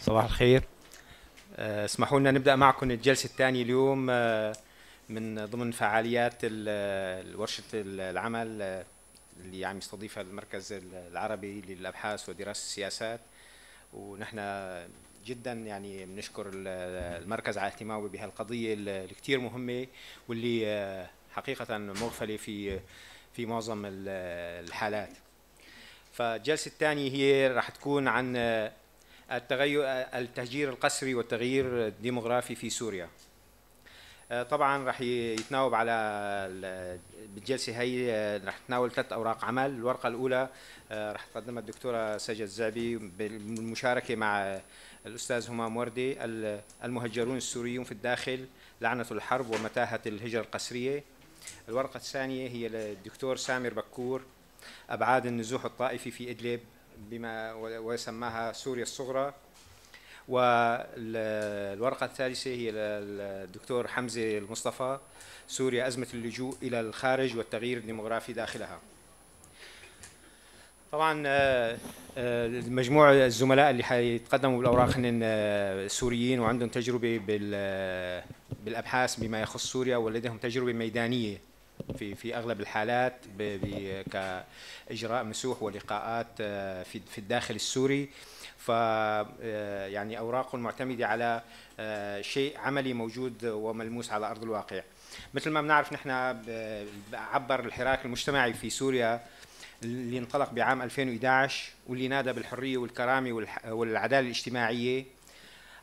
صباح الخير آه، اسمحوا لنا نبدا معكم الجلسه الثانيه اليوم آه، من ضمن فعاليات ورشه العمل آه، اللي عم يعني يستضيفها المركز العربي للابحاث ودراسه السياسات ونحن جدا يعني بنشكر المركز على اهتمامه بهالقضيه اللي كثير مهمه واللي حقيقه مغفله في في معظم الحالات فالجلسه الثانيه هي راح تكون عن التغير التهجير القسري والتغيير الديموغرافي في سوريا آه، طبعا راح يتناوب على بالجلسه هي آه، راح تناول ثلاث اوراق عمل الورقه الاولى آه، راح تقدمها الدكتوره سجد الزعبي بالمشاركه مع الاستاذ همام وردي المهجرون السوريون في الداخل لعنه الحرب ومتاهه الهجره القسريه الورقه الثانيه هي للدكتور سامر بكور ابعاد النزوح الطائفي في ادلب بما ويسماها سوريا الصغرى والورقة الثالثة هي الدكتور حمزة المصطفى سوريا أزمة اللجوء إلى الخارج والتغيير الديمغرافي داخلها طبعا آه، آه، مجموع الزملاء اللي حيتقدموا بالاوراق هن آه، سوريين وعندهم تجربه بالابحاث بما يخص سوريا ولديهم تجربه ميدانيه في في اغلب الحالات كاجراء مسوح ولقاءات آه، في في الداخل السوري ف آه، يعني اوراق معتمده على آه، شيء عملي موجود وملموس على ارض الواقع مثل ما بنعرف نحن عبر الحراك المجتمعي في سوريا اللي انطلق بعام 2011 واللي نادى بالحريه والكرامه والعداله الاجتماعيه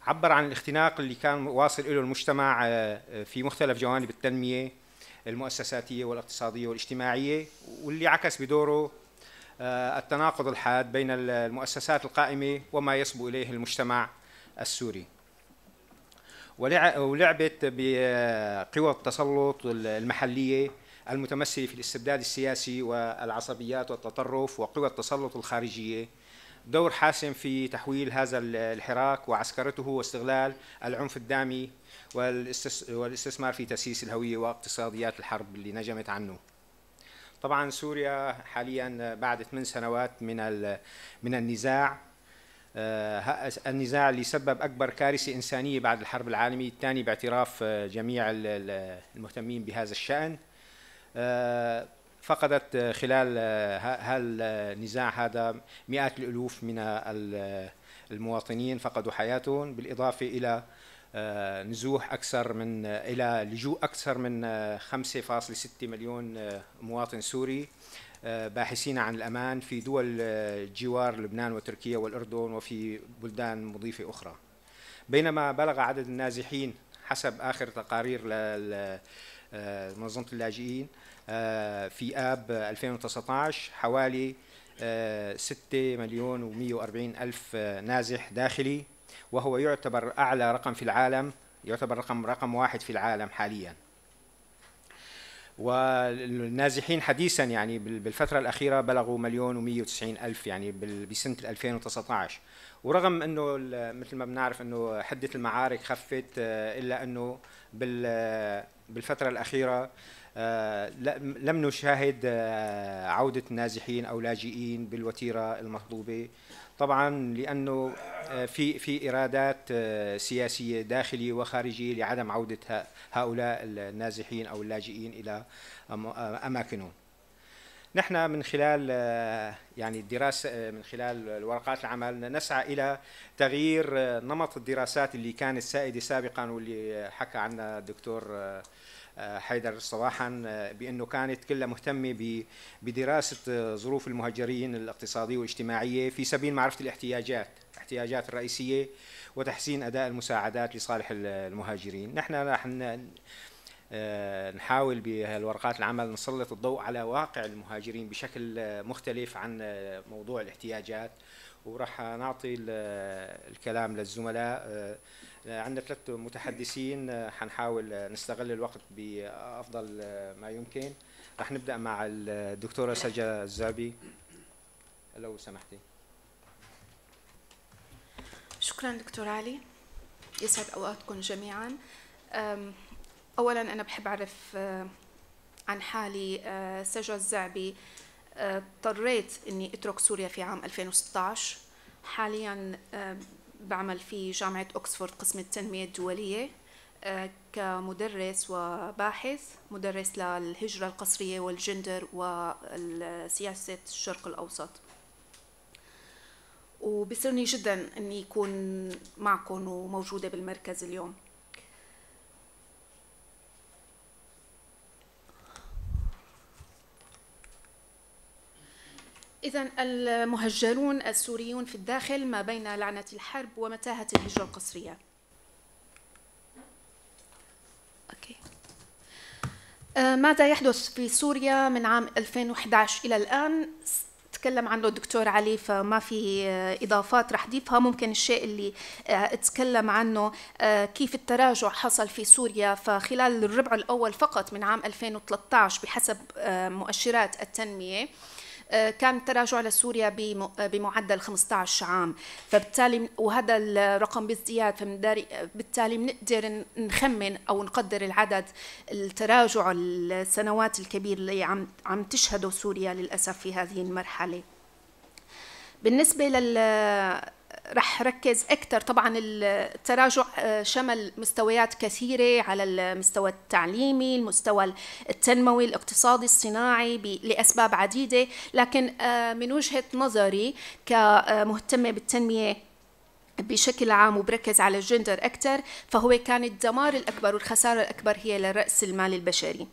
عبر عن الاختناق اللي كان واصل له المجتمع في مختلف جوانب التنميه المؤسساتيه والاقتصاديه والاجتماعيه واللي عكس بدوره آه، التناقض الحاد بين المؤسسات القائمه وما يصبو اليه المجتمع السوري. ولعبت بقوى آه، التسلط المحليه المتمثله في الاستبداد السياسي والعصبيات والتطرف وقوى التسلط الخارجيه دور حاسم في تحويل هذا الحراك وعسكرته واستغلال العنف الدامي والاستثمار في تسييس الهوية واقتصاديات الحرب اللي نجمت عنه طبعا سوريا حاليا بعد ثمان سنوات من من النزاع آه، النزاع اللي سبب اكبر كارثه انسانيه بعد الحرب العالميه الثانيه باعتراف آه، جميع المهتمين بهذا الشان آه، فقدت خلال هالنزاع آه، آه، هذا مئات الالوف من آه، المواطنين فقدوا حياتهم بالاضافه الى نزوح اكثر من الى لجوء اكثر من 5.6 مليون مواطن سوري باحثين عن الامان في دول جوار لبنان وتركيا والاردن وفي بلدان مضيفه اخرى بينما بلغ عدد النازحين حسب اخر تقارير منظمه اللاجئين آه، في اب 2019 حوالي 6 آه، مليون و140 الف آه، نازح داخلي وهو يعتبر اعلى رقم في العالم يعتبر رقم رقم واحد في العالم حاليا والنازحين حديثا يعني بالفتره الاخيره بلغوا مليون و190 الف يعني بسنه 2019 ورغم انه مثل ما بنعرف انه حده المعارك خفت الا انه بالفتره الاخيره آه، لم نشاهد آه، عودة نازحين أو لاجئين بالوتيرة المطلوبة طبعا لأنه آه، في في إرادات سياسية داخلية وخارجية لعدم عودة هؤلاء النازحين أو اللاجئين إلى أماكنهم نحن من خلال يعني الدراسة من خلال ورقات العمل نسعى إلى تغيير نمط الدراسات اللي كانت سائدة سابقا واللي حكى عنها الدكتور آه، حيدر صباحا آه، بانه كانت كلها مهتمه بدراسه آه، ظروف المهجرين الاقتصاديه والاجتماعيه في سبيل معرفه الاحتياجات الاحتياجات الرئيسيه وتحسين اداء المساعدات لصالح المهاجرين نحن راح نحاول بهالورقات العمل نسلط الضوء على واقع المهاجرين بشكل مختلف عن موضوع الاحتياجات وراح نعطي الكلام للزملاء عندنا ثلاث متحدثين آه، حنحاول آه، نستغل الوقت بافضل آه، ما يمكن رح نبدا مع الدكتوره سجا الزابي لو سمحتي شكرا دكتور علي يسعد اوقاتكم جميعا اولا انا بحب اعرف عن حالي سجا الزعبي اضطريت اني اترك سوريا في عام 2016 حاليا بعمل في جامعة أكسفورد قسم التنمية الدولية آه، كمدرس وباحث مدرس للهجرة القصرية والجندر وسياسة الشرق الأوسط وبسرني جدا أني أكون معكم وموجودة بالمركز اليوم إذا المهجرون السوريون في الداخل ما بين لعنة الحرب ومتاهة الهجرة القسرية. أوكي. أه، ماذا يحدث في سوريا من عام 2011 إلى الآن؟ تكلم عنه الدكتور علي فما في اضافات رح ضيفها ممكن الشيء اللي أه، اتكلم عنه أه، كيف التراجع حصل في سوريا فخلال الربع الاول فقط من عام 2013 بحسب مؤشرات التنميه آه، كان التراجع لسوريا بمعدل 15 عام فبالتالي وهذا الرقم بازدياد فبالتالي بنقدر نخمن او نقدر العدد التراجع السنوات الكبير اللي عم عم تشهده سوريا للاسف في هذه المرحله بالنسبه لل رح ركز اكثر طبعا التراجع آه، شمل مستويات كثيره على المستوى التعليمي المستوى التنموي الاقتصادي الصناعي لاسباب عديده لكن آه، من وجهه نظري كمهتمه بالتنميه بشكل عام وبركز على الجندر اكثر فهو كان الدمار الاكبر والخساره الاكبر هي لراس المال البشري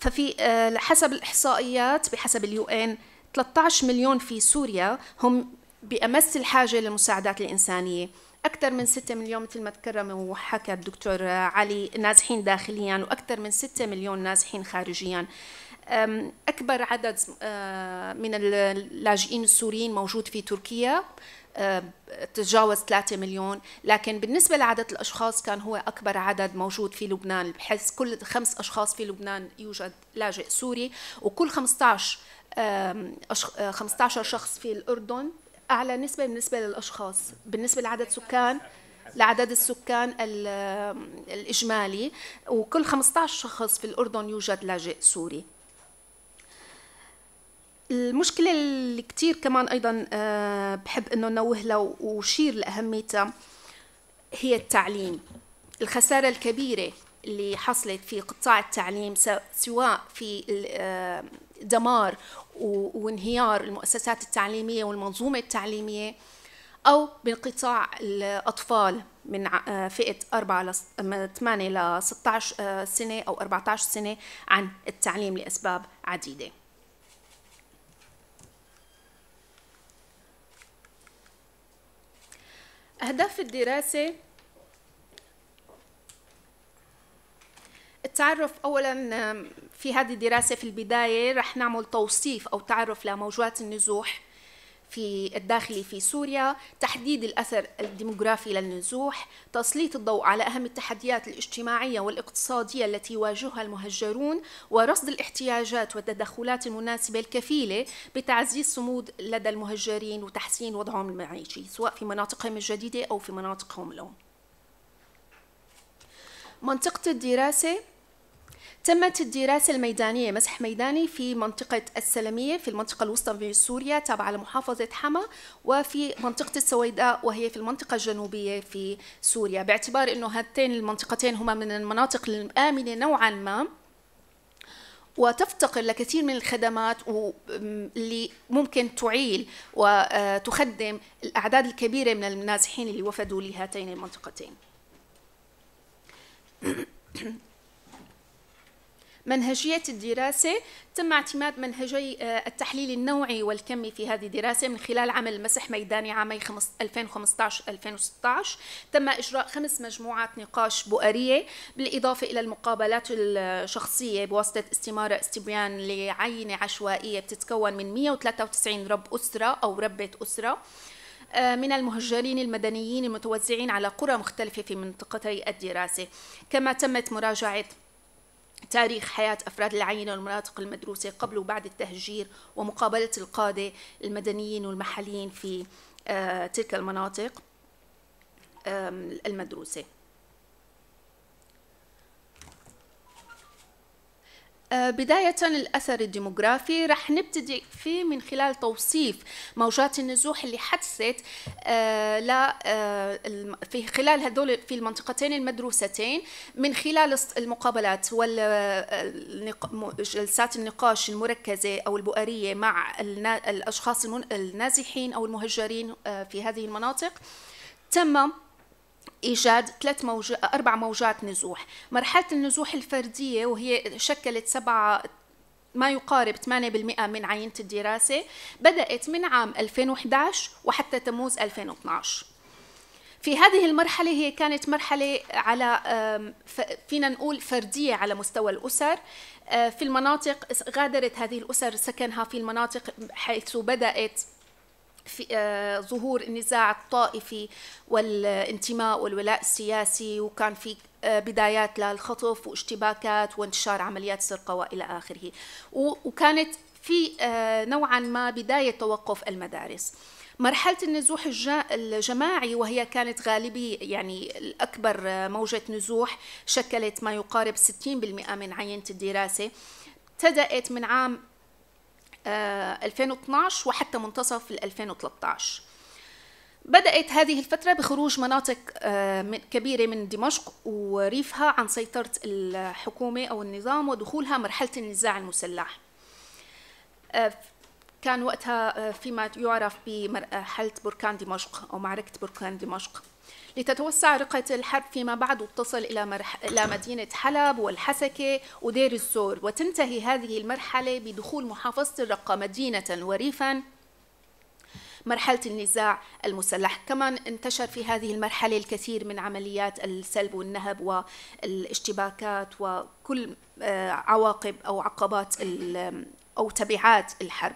ففي آه، حسب الاحصائيات بحسب اليو ان 13 مليون في سوريا هم بأمس الحاجة للمساعدات الإنسانية أكثر من 6 مليون مثل ما تكرم وحكى الدكتور علي نازحين داخليا وأكثر من 6 مليون نازحين خارجيا أكبر عدد من اللاجئين السوريين موجود في تركيا تجاوز 3 مليون لكن بالنسبة لعدد الأشخاص كان هو أكبر عدد موجود في لبنان بحيث كل خمس أشخاص في لبنان يوجد لاجئ سوري وكل 15 15 شخص في الأردن اعلى نسبه بالنسبه للاشخاص بالنسبه لعدد سكان لعدد السكان الاجمالي وكل 15 شخص في الاردن يوجد لاجئ سوري المشكلة اللي كتير كمان أيضا آه، بحب أنه نوه لها وشير لأهميتها هي التعليم الخسارة الكبيرة اللي حصلت في قطاع التعليم سواء في آه، دمار وانهيار المؤسسات التعليمية والمنظومة التعليمية أو بانقطاع الأطفال من آه، فئة 4 ل 8 ل 16 سنة أو 14 سنة عن التعليم لأسباب عديدة أهداف الدراسة التعرف اولا في هذه الدراسه في البدايه رح نعمل توصيف او تعرف لموجات النزوح في الداخلي في سوريا تحديد الأثر الديموغرافي للنزوح تسليط الضوء على أهم التحديات الاجتماعية والاقتصادية التي يواجهها المهجرون ورصد الاحتياجات والتدخلات المناسبة الكفيلة بتعزيز صمود لدى المهجرين وتحسين وضعهم المعيشي سواء في مناطقهم الجديدة أو في مناطقهم الأم منطقة الدراسة تمت الدراسة الميدانية مسح ميداني في منطقة السلمية في المنطقة الوسطى في سوريا تابعة لمحافظة حما وفي منطقة السويداء وهي في المنطقة الجنوبية في سوريا باعتبار أنه هاتين المنطقتين هما من المناطق الآمنة نوعا ما وتفتقر لكثير من الخدمات اللي ممكن تعيل وتخدم آه، الأعداد الكبيرة من النازحين اللي وفدوا لهاتين المنطقتين منهجية الدراسة تم اعتماد منهجي آه، التحليل النوعي والكمي في هذه الدراسة من خلال عمل مسح ميداني عامي 2015-2016 تم إجراء خمس مجموعات نقاش بؤرية بالإضافة إلى المقابلات الشخصية بواسطة استمارة استبيان لعينة عشوائية بتتكون من 193 رب أسرة أو ربة أسرة آه، من المهجرين المدنيين المتوزعين على قرى مختلفة في منطقتي الدراسة كما تمت مراجعة تاريخ حياة أفراد العينة والمناطق المدروسة قبل وبعد التهجير ومقابلة القادة المدنيين والمحليين في آه، تلك المناطق المدروسه آه، بداية الأثر الديموغرافي رح نبتدي فيه من خلال توصيف موجات النزوح اللي حدثت آه، آه، في خلال هذول في المنطقتين المدروستين من خلال المقابلات والجلسات النقاش المركزة أو البؤرية مع الأشخاص النازحين أو المهجرين في هذه المناطق تم ايجاد ثلاث موجات اربع موجات نزوح مرحله النزوح الفرديه وهي شكلت سبعه ما يقارب 8% من عينة الدراسة بدأت من عام 2011 وحتى تموز 2012 في هذه المرحلة هي كانت مرحلة على فينا نقول فردية على مستوى الأسر آه، في المناطق غادرت هذه الأسر سكنها في المناطق حيث بدأت في آه، ظهور النزاع الطائفي والانتماء والولاء السياسي وكان في آه، بدايات للخطف واشتباكات وانتشار عمليات سرقة وإلى آخره وكانت في آه، نوعا ما بداية توقف المدارس مرحلة النزوح الجماعي وهي كانت غالبية يعني الأكبر موجة نزوح شكلت ما يقارب 60% من عينة الدراسة ابتدأت من عام 2012 آه، وحتى منتصف 2013 بدأت هذه الفترة بخروج مناطق آه، كبيرة من دمشق وريفها عن سيطرة الحكومة أو النظام ودخولها مرحلة النزاع المسلح آه، كان وقتها فيما يعرف بمرحلة بركان دمشق أو معركة بركان دمشق لتتوسع رقة الحرب فيما بعد وتصل إلى, مرح... إلى مدينة حلب والحسكة ودير الزور وتنتهي هذه المرحلة بدخول محافظة الرقة مدينة وريفا مرحلة النزاع المسلح كما انتشر في هذه المرحلة الكثير من عمليات السلب والنهب والاشتباكات وكل آه، عواقب أو عقبات أو تبعات الحرب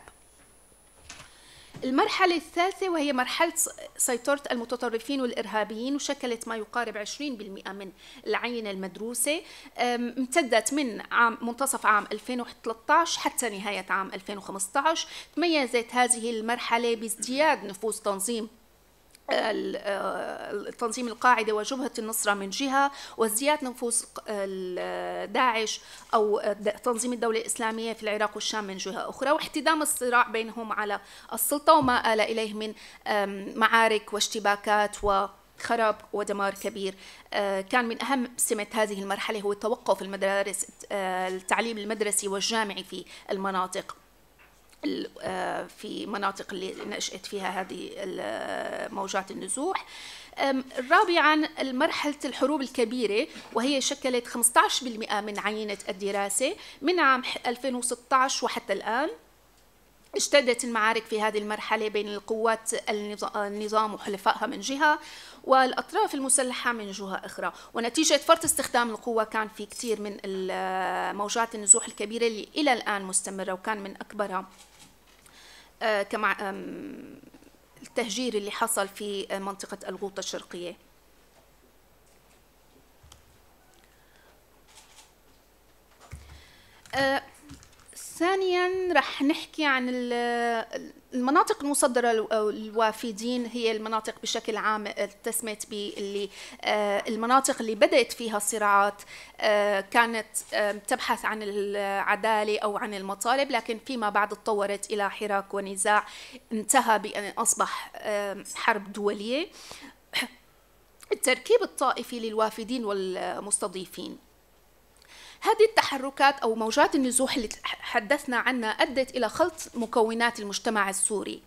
المرحلة الثالثة وهي مرحلة سيطرة المتطرفين والإرهابيين وشكلت ما يقارب 20% من العينة المدروسة امتدت من عام منتصف عام 2013 حتى نهاية عام 2015 تميزت هذه المرحلة بازدياد نفوذ تنظيم آه، تنظيم القاعدة وجبهة النصرة من جهة وازدياد نفوذ داعش أو تنظيم الدولة الإسلامية في العراق والشام من جهة أخرى واحتدام الصراع بينهم على السلطة وما آل إليه من معارك واشتباكات و خراب ودمار كبير آه، كان من أهم سمة هذه المرحلة هو توقف المدارس آه، التعليم المدرسي والجامعي في المناطق آه، في مناطق اللي نشأت فيها هذه آه، موجات النزوح رابعا مرحلة الحروب الكبيرة وهي شكلت 15% من عينة الدراسة من عام 2016 وحتى الآن اشتدت المعارك في هذه المرحلة بين القوات النظام وحلفائها من جهة والأطراف المسلحة من جهة أخرى ونتيجة فرط استخدام القوة كان في كثير من آه، موجات النزوح الكبيرة اللي إلى الآن مستمرة وكان من أكبرها آه، كما التهجير اللي حصل في آه، منطقة الغوطة الشرقية آه، ثانيا رح نحكي عن المناطق المصدره للوافدين هي المناطق بشكل عام تسميت ب اللي آه، المناطق اللي بدات فيها الصراعات آه، كانت تبحث عن العداله او عن المطالب لكن فيما بعد تطورت الى حراك ونزاع انتهى بان اصبح حرب دوليه التركيب الطائفي للوافدين والمستضيفين هذه التحركات أو موجات النزوح اللي حدثنا عنها أدت إلى خلط مكونات المجتمع السوري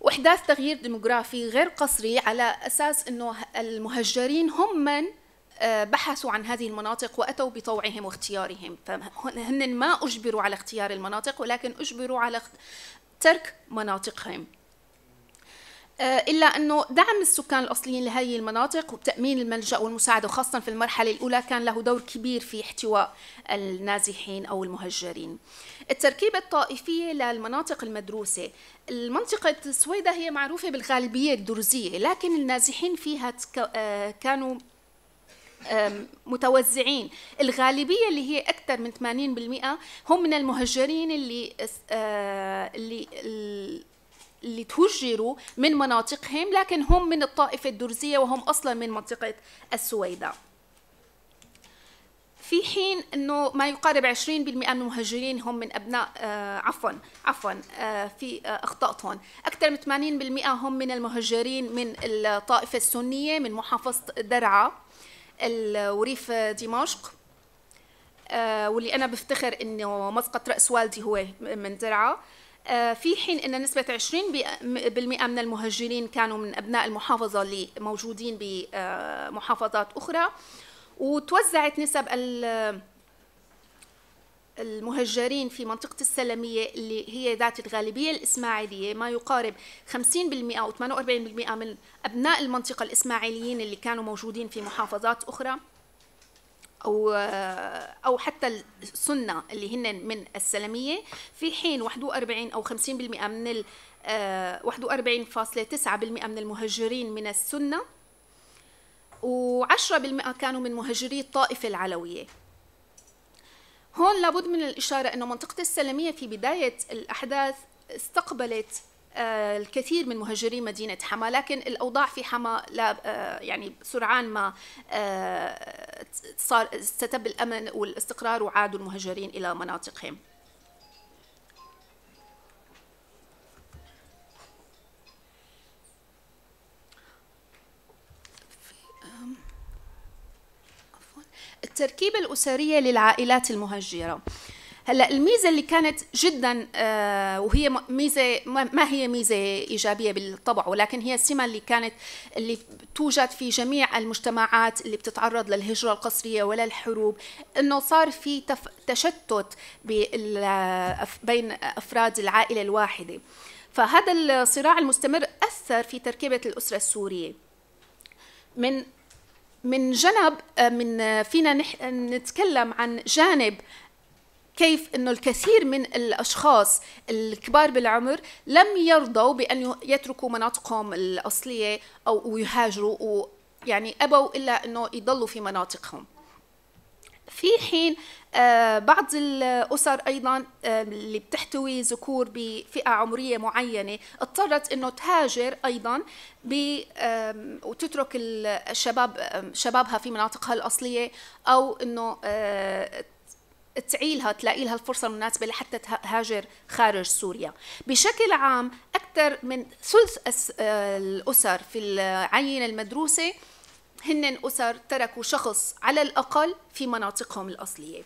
واحداث تغيير ديموغرافي غير قصري على اساس انه المهجرين هم من آه، بحثوا عن هذه المناطق واتوا بطوعهم واختيارهم فهن ما اجبروا على اختيار المناطق ولكن اجبروا على ترك مناطقهم آه، إلا أنه دعم السكان الأصليين لهذه المناطق وتأمين الملجأ والمساعدة وخاصة في المرحلة الأولى كان له دور كبير في احتواء النازحين أو المهجرين التركيبة الطائفية للمناطق المدروسة المنطقة السويدا هي معروفة بالغالبية الدرزية لكن النازحين فيها آه، كانوا متوزعين الغالبية اللي هي أكثر من 80% هم من المهجرين اللي آه، اللي اللي تهجروا من مناطقهم لكن هم من الطائفة الدرزية وهم أصلا من منطقة السويداء في حين انه ما يقارب 20% من المهاجرين هم من ابناء آه عفوا عفوا آه في آه اخطات هون، اكثر من 80% هم من المهاجرين من الطائفه السنيه من محافظه درعا وريف دمشق آه واللي انا بفتخر انه مسقط راس والدي هو من درعا آه، في حين ان نسبه 20% من المهجرين كانوا من ابناء المحافظه اللي موجودين بمحافظات اخرى وتوزعت نسب المهجرين في منطقة السلمية اللي هي ذات الغالبية الإسماعيلية ما يقارب 50% أو 48% من أبناء المنطقة الإسماعيليين اللي كانوا موجودين في محافظات أخرى او او حتى السنه اللي هن من السلميه في حين 41 او 50% من ال 41.9% آه، من المهجرين من السنه و10% كانوا من مهاجري الطائفه العلويه هون لابد من الإشارة أنه منطقة السلمية في بداية الأحداث استقبلت آه، الكثير من مهجري مدينة حما لكن الأوضاع في حما لا آه، يعني سرعان ما آه، صار استتب الأمن والاستقرار وعادوا المهجرين إلى مناطقهم التركيبة الأسرية للعائلات المهجرة هلا الميزه اللي كانت جدا آه، وهي ميزه ما هي ميزه ايجابيه بالطبع ولكن هي السمه اللي كانت اللي توجد في جميع المجتمعات اللي بتتعرض للهجره القسريه ولا الحروب انه صار في تشتت بين افراد العائله الواحده فهذا الصراع المستمر اثر في تركيبه الاسره السوريه من من جنب آه، من فينا نتكلم عن جانب كيف انه الكثير من الاشخاص الكبار بالعمر لم يرضوا بان يتركوا مناطقهم الاصليه او يهاجروا ويعني يعني ابوا الا انه يضلوا في مناطقهم في حين آه، بعض الأسر أيضا آه، اللي بتحتوي ذكور بفئة عمرية معينة اضطرت أنه تهاجر أيضا وتترك الشباب شبابها في مناطقها الأصلية أو أنه آه، تعيلها تلاقي لها الفرصة المناسبة لحتى تهاجر خارج سوريا بشكل عام أكثر من ثلث آه، الأسر في العينة المدروسة هن أسر تركوا شخص على الأقل في مناطقهم الأصلية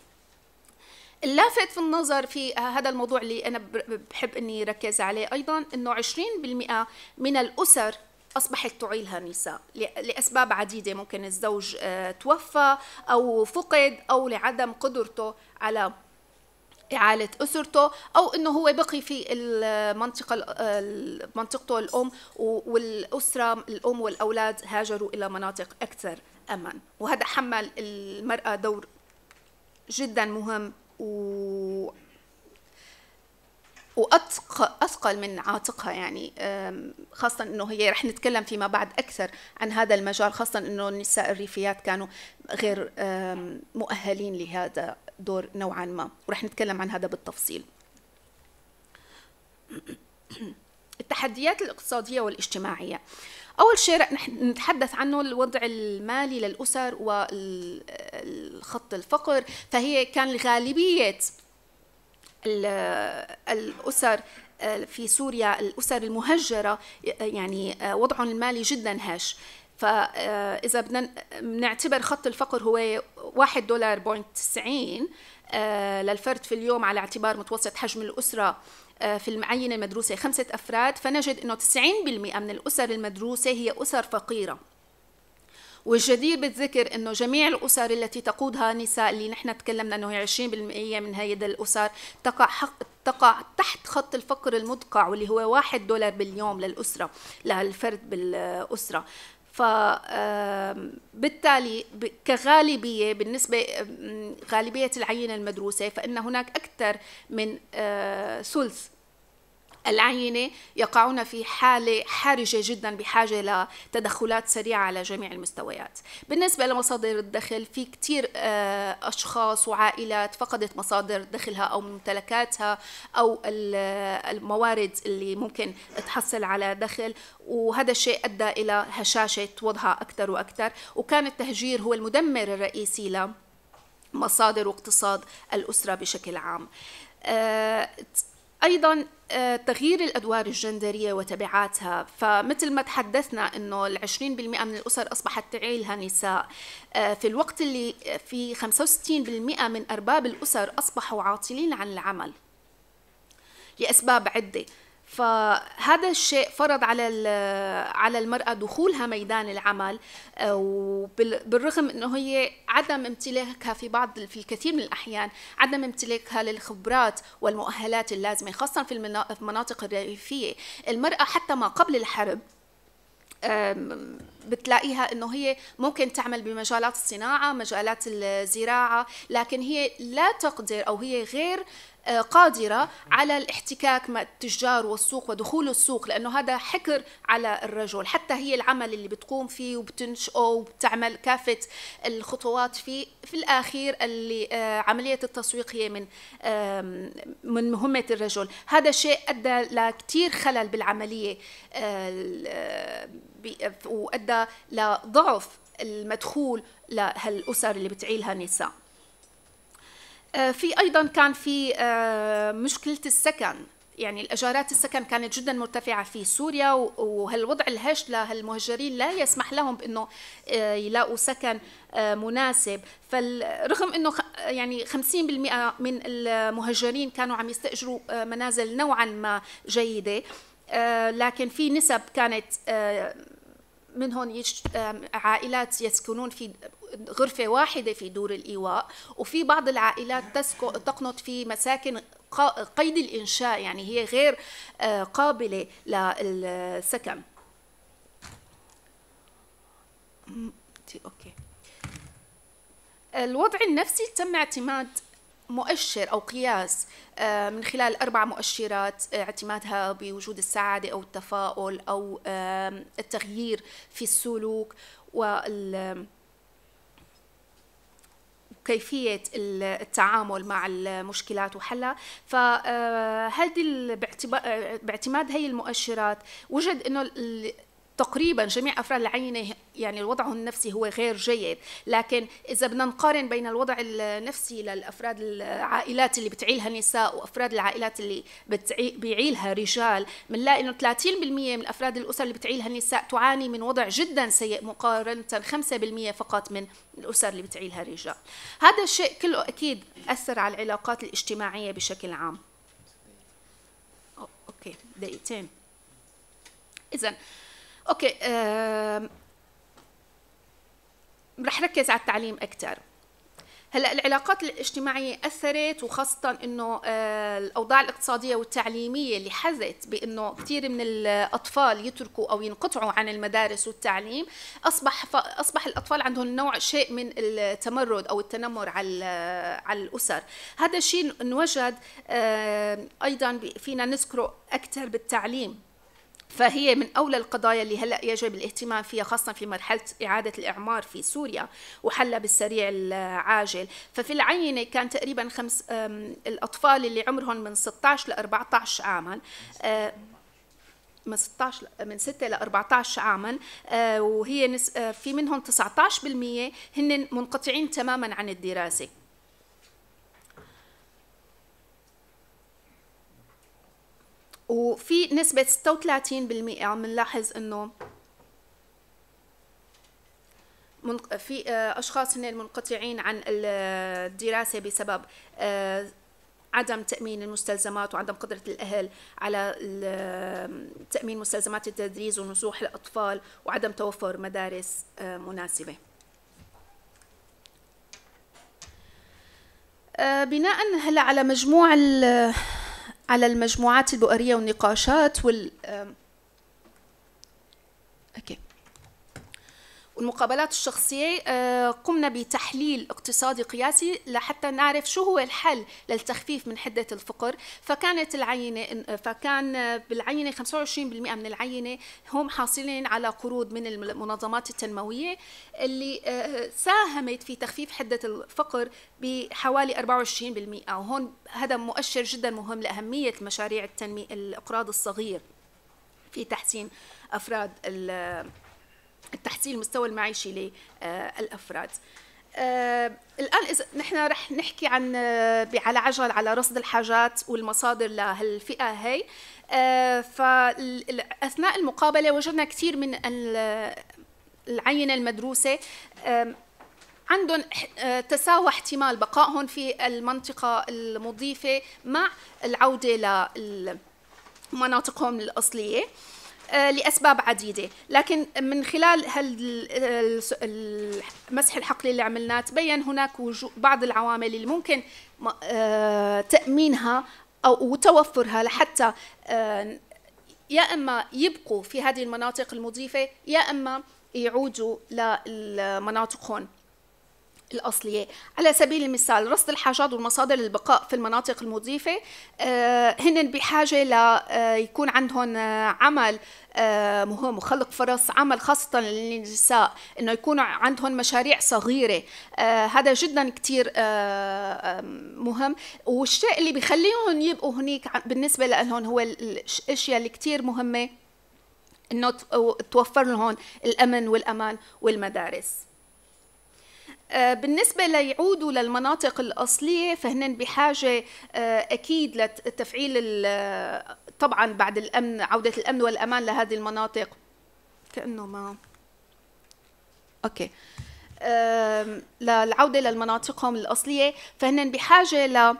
اللافت في النظر في هذا الموضوع اللي انا بحب اني ركز عليه ايضا انه 20% من الاسر أصبحت تعيلها النساء لأسباب عديدة ممكن الزوج آه، توفى أو فقد أو لعدم قدرته على إعالة أسرته أو إنه هو بقي في المنطقة آه، منطقته الأم والأسرة الأم والأولاد هاجروا إلى مناطق أكثر أمن وهذا حمل المرأة دور جدا مهم و واثقل أثقل من عاتقها يعني خاصة أنه هي رح نتكلم فيما بعد أكثر عن هذا المجال خاصة أنه النساء الريفيات كانوا غير مؤهلين لهذا دور نوعا ما ورح نتكلم عن هذا بالتفصيل التحديات الاقتصادية والاجتماعية أول شيء رح نتحدث عنه الوضع المالي للأسر والخط الفقر فهي كان غالبية الأسر في سوريا الأسر المهجرة يعني آه، وضعهم المالي جدا هش فإذا آه، بدنا نعتبر خط الفقر هو 1 دولار بوينت 90 آه، للفرد في اليوم على اعتبار متوسط حجم الأسرة في المعينة المدروسة خمسة أفراد فنجد أنه 90% من الأسر المدروسة هي أسر فقيرة والجدير بالذكر انه جميع الاسر التي تقودها نساء اللي نحن تكلمنا انه هي 20% من هيدا الاسر تقع حق تقع تحت خط الفقر المدقع واللي هو واحد دولار باليوم للأسرة للفرد بالأسرة فبالتالي كغالبية بالنسبة غالبية العينة المدروسة فإن هناك أكثر من آه، ثلث العينة يقعون في حالة حرجة جدا بحاجة لتدخلات سريعة على جميع المستويات بالنسبة لمصادر الدخل في كتير آه، أشخاص وعائلات فقدت مصادر دخلها أو ممتلكاتها أو الموارد اللي ممكن تحصل على دخل وهذا الشيء أدى إلى هشاشة وضعها أكثر وأكثر وكان التهجير هو المدمر الرئيسي لمصادر واقتصاد الأسرة بشكل عام آه، ايضا آه، تغيير الادوار الجندريه وتبعاتها فمثل ما تحدثنا انه ال 20% من الاسر اصبحت تعيلها نساء آه، في الوقت اللي في 65% من ارباب الاسر اصبحوا عاطلين عن العمل لاسباب عده فهذا الشيء فرض على على المرأة دخولها ميدان العمل آه، وبالرغم انه هي عدم امتلاكها في بعض في الكثير من الاحيان عدم امتلاكها للخبرات والمؤهلات اللازمة خاصة في المناطق الريفية المرأة حتى ما قبل الحرب بتلاقيها انه هي ممكن تعمل بمجالات الصناعه مجالات الزراعه لكن هي لا تقدر او هي غير آه، قادرة على الاحتكاك مع التجار والسوق ودخول السوق لأنه هذا حكر على الرجل حتى هي العمل اللي بتقوم فيه وبتنشئه وبتعمل كافة الخطوات فيه في الأخير اللي آه، عملية التسويق هي من من مهمة الرجل هذا شيء أدى لكثير خلل بالعملية آه، وأدى لضعف المدخول لهالأسر اللي بتعيلها نساء آه، في ايضا كان في آه، مشكله السكن يعني الاجارات السكن كانت جدا مرتفعه في سوريا وهالوضع الهش لهالمهجرين لا يسمح لهم بانه آه، يلاقوا سكن مناسب فالرغم انه يعني 50% من المهجرين كانوا عم يستاجروا منازل نوعا ما جيده لكن في نسب كانت منهم عائلات يسكنون في غرفة واحدة في دور الإيواء وفي بعض العائلات تقنط في مساكن قيد الإنشاء يعني هي غير آه، قابلة للسكن أوكي. الوضع النفسي تم اعتماد مؤشر أو قياس آه، من خلال أربع مؤشرات آه، اعتمادها بوجود السعادة أو التفاؤل أو التغيير في السلوك وال وكيفيه التعامل مع المشكلات وحلها فهذه آه، آه، باعتماد هي المؤشرات وجد انه تقريبا جميع افراد العينه يعني وضعهم النفسي هو غير جيد لكن اذا بدنا نقارن بين الوضع النفسي للافراد العائلات اللي بتعيلها نساء وافراد العائلات اللي بيعيلها رجال بنلاقي انه 30% من افراد الاسر اللي بتعيلها النساء تعاني من وضع جدا سيء مقارنه 5% فقط من الاسر اللي بتعيلها رجال هذا الشيء كله اكيد اثر على العلاقات الاجتماعيه بشكل عام اوكي دقيقتين اذا اوكي رح ركز على التعليم اكثر هلا العلاقات الاجتماعيه اثرت وخاصه انه آه، الاوضاع الاقتصاديه والتعليميه اللي حزت بانه كثير من الاطفال يتركوا او ينقطعوا عن المدارس والتعليم اصبح اصبح الاطفال عندهم نوع شيء من التمرد او التنمر على على الاسر هذا الشيء انوجد ايضا فينا نذكره اكثر بالتعليم فهي من أولى القضايا اللي هلأ يجب الاهتمام فيها خاصة في مرحلة إعادة الإعمار في سوريا وحلها بالسريع العاجل ففي العينة كان تقريبا خمس الأطفال اللي عمرهم من 16 ل 14 عاما آه، من 16 من 6 ل 14 عاما آه، وهي آه، في منهم 19% هن منقطعين تماما عن الدراسه وفي نسبة 36% عم نلاحظ انه من في آه، اشخاص هن منقطعين عن الدراسه بسبب آه، عدم تامين المستلزمات وعدم قدره الاهل على تامين مستلزمات التدريس ونزوح الاطفال وعدم توفر مدارس آه، مناسبه بناء هلا على مجموع على المجموعات البؤرية والنقاشات وال أوكي المقابلات الشخصية آه، قمنا بتحليل اقتصادي قياسي لحتى نعرف شو هو الحل للتخفيف من حدة الفقر فكانت العينة فكان بالعينة 25% من العينة هم حاصلين على قروض من المنظمات التنموية اللي آه، ساهمت في تخفيف حدة الفقر بحوالي 24% وهون هذا مؤشر جدا مهم لأهمية مشاريع التنمية الإقراض الصغير في تحسين أفراد تحسين المستوى المعيشي للافراد آه الان اذا نحن رح نحكي عن آه، على عجل على رصد الحاجات والمصادر لهالفئه هي آه فاثناء المقابله وجدنا كثير من العينه المدروسه آه عندهم تساوى احتمال بقائهم في المنطقه المضيفه مع العوده لمناطقهم الاصليه آه، لاسباب عديده لكن من خلال المسح الحقلي اللي عملناه تبين هناك بعض العوامل اللي ممكن آه، تامينها او توفرها لحتى آه، يا اما يبقوا في هذه المناطق المضيفه يا اما يعودوا لمناطقهم الأصلية على سبيل المثال رصد الحاجات والمصادر البقاء في المناطق المضيفة هن بحاجة ليكون عندهم عمل آه، مهم وخلق فرص عمل خاصة للنساء إنه يكون عندهم مشاريع صغيرة آه، هذا جدا كتير آه، مهم والشيء اللي بيخليهم يبقوا هنيك بالنسبة لهم هو الأشياء اللي كتير مهمة إنه توفر لهم الأمن والأمان والمدارس بالنسبة ليعودوا للمناطق الأصلية فهن بحاجة أكيد لتفعيل طبعا بعد الامن عوده الامن والامان لهذه المناطق كانه ما اوكي للعوده لمناطقهم الاصليه فهن بحاجه ل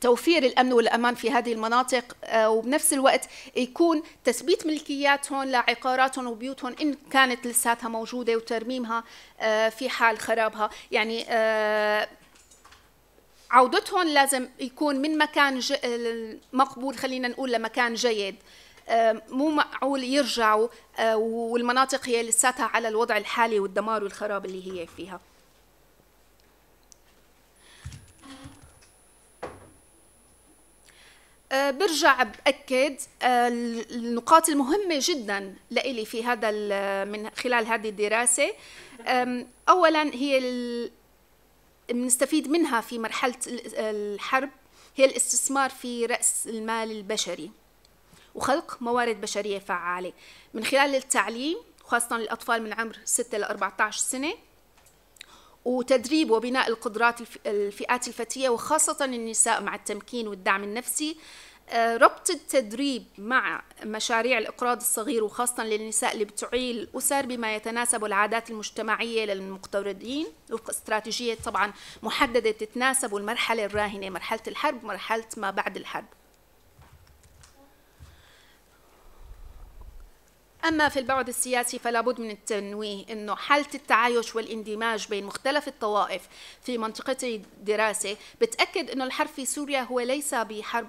توفير الامن والامان في هذه المناطق أه، وبنفس الوقت يكون تثبيت ملكياتهم لعقاراتهم وبيوتهم ان كانت لساتها موجوده وترميمها أه، في حال خرابها يعني أه، عودتهم لازم يكون من مكان مقبول خلينا نقول لمكان جيد آه، مو معقول يرجعوا آه، والمناطق هي لساتها على الوضع الحالي والدمار والخراب اللي هي فيها آه، برجع بأكد النقاط المهمة جدا لإلي في هذا من خلال هذه الدراسة أولا هي بنستفيد منها في مرحلة الحرب هي الاستثمار في رأس المال البشري وخلق موارد بشرية فعالة من خلال التعليم خاصة للأطفال من عمر 6 ل 14 سنة وتدريب وبناء القدرات الفئات الفتية وخاصة النساء مع التمكين والدعم النفسي آه، ربط التدريب مع مشاريع الإقراض الصغير وخاصة للنساء اللي بتعيل أسر بما يتناسب العادات المجتمعية للمقترضين وفق استراتيجية طبعا محددة تتناسب المرحلة الراهنة مرحلة الحرب مرحلة ما بعد الحرب أما في البعد السياسي فلا بد من التنويه أنه حالة التعايش والاندماج بين مختلف الطوائف في منطقة الدراسة بتأكد أنه الحرب في سوريا هو ليس بحرب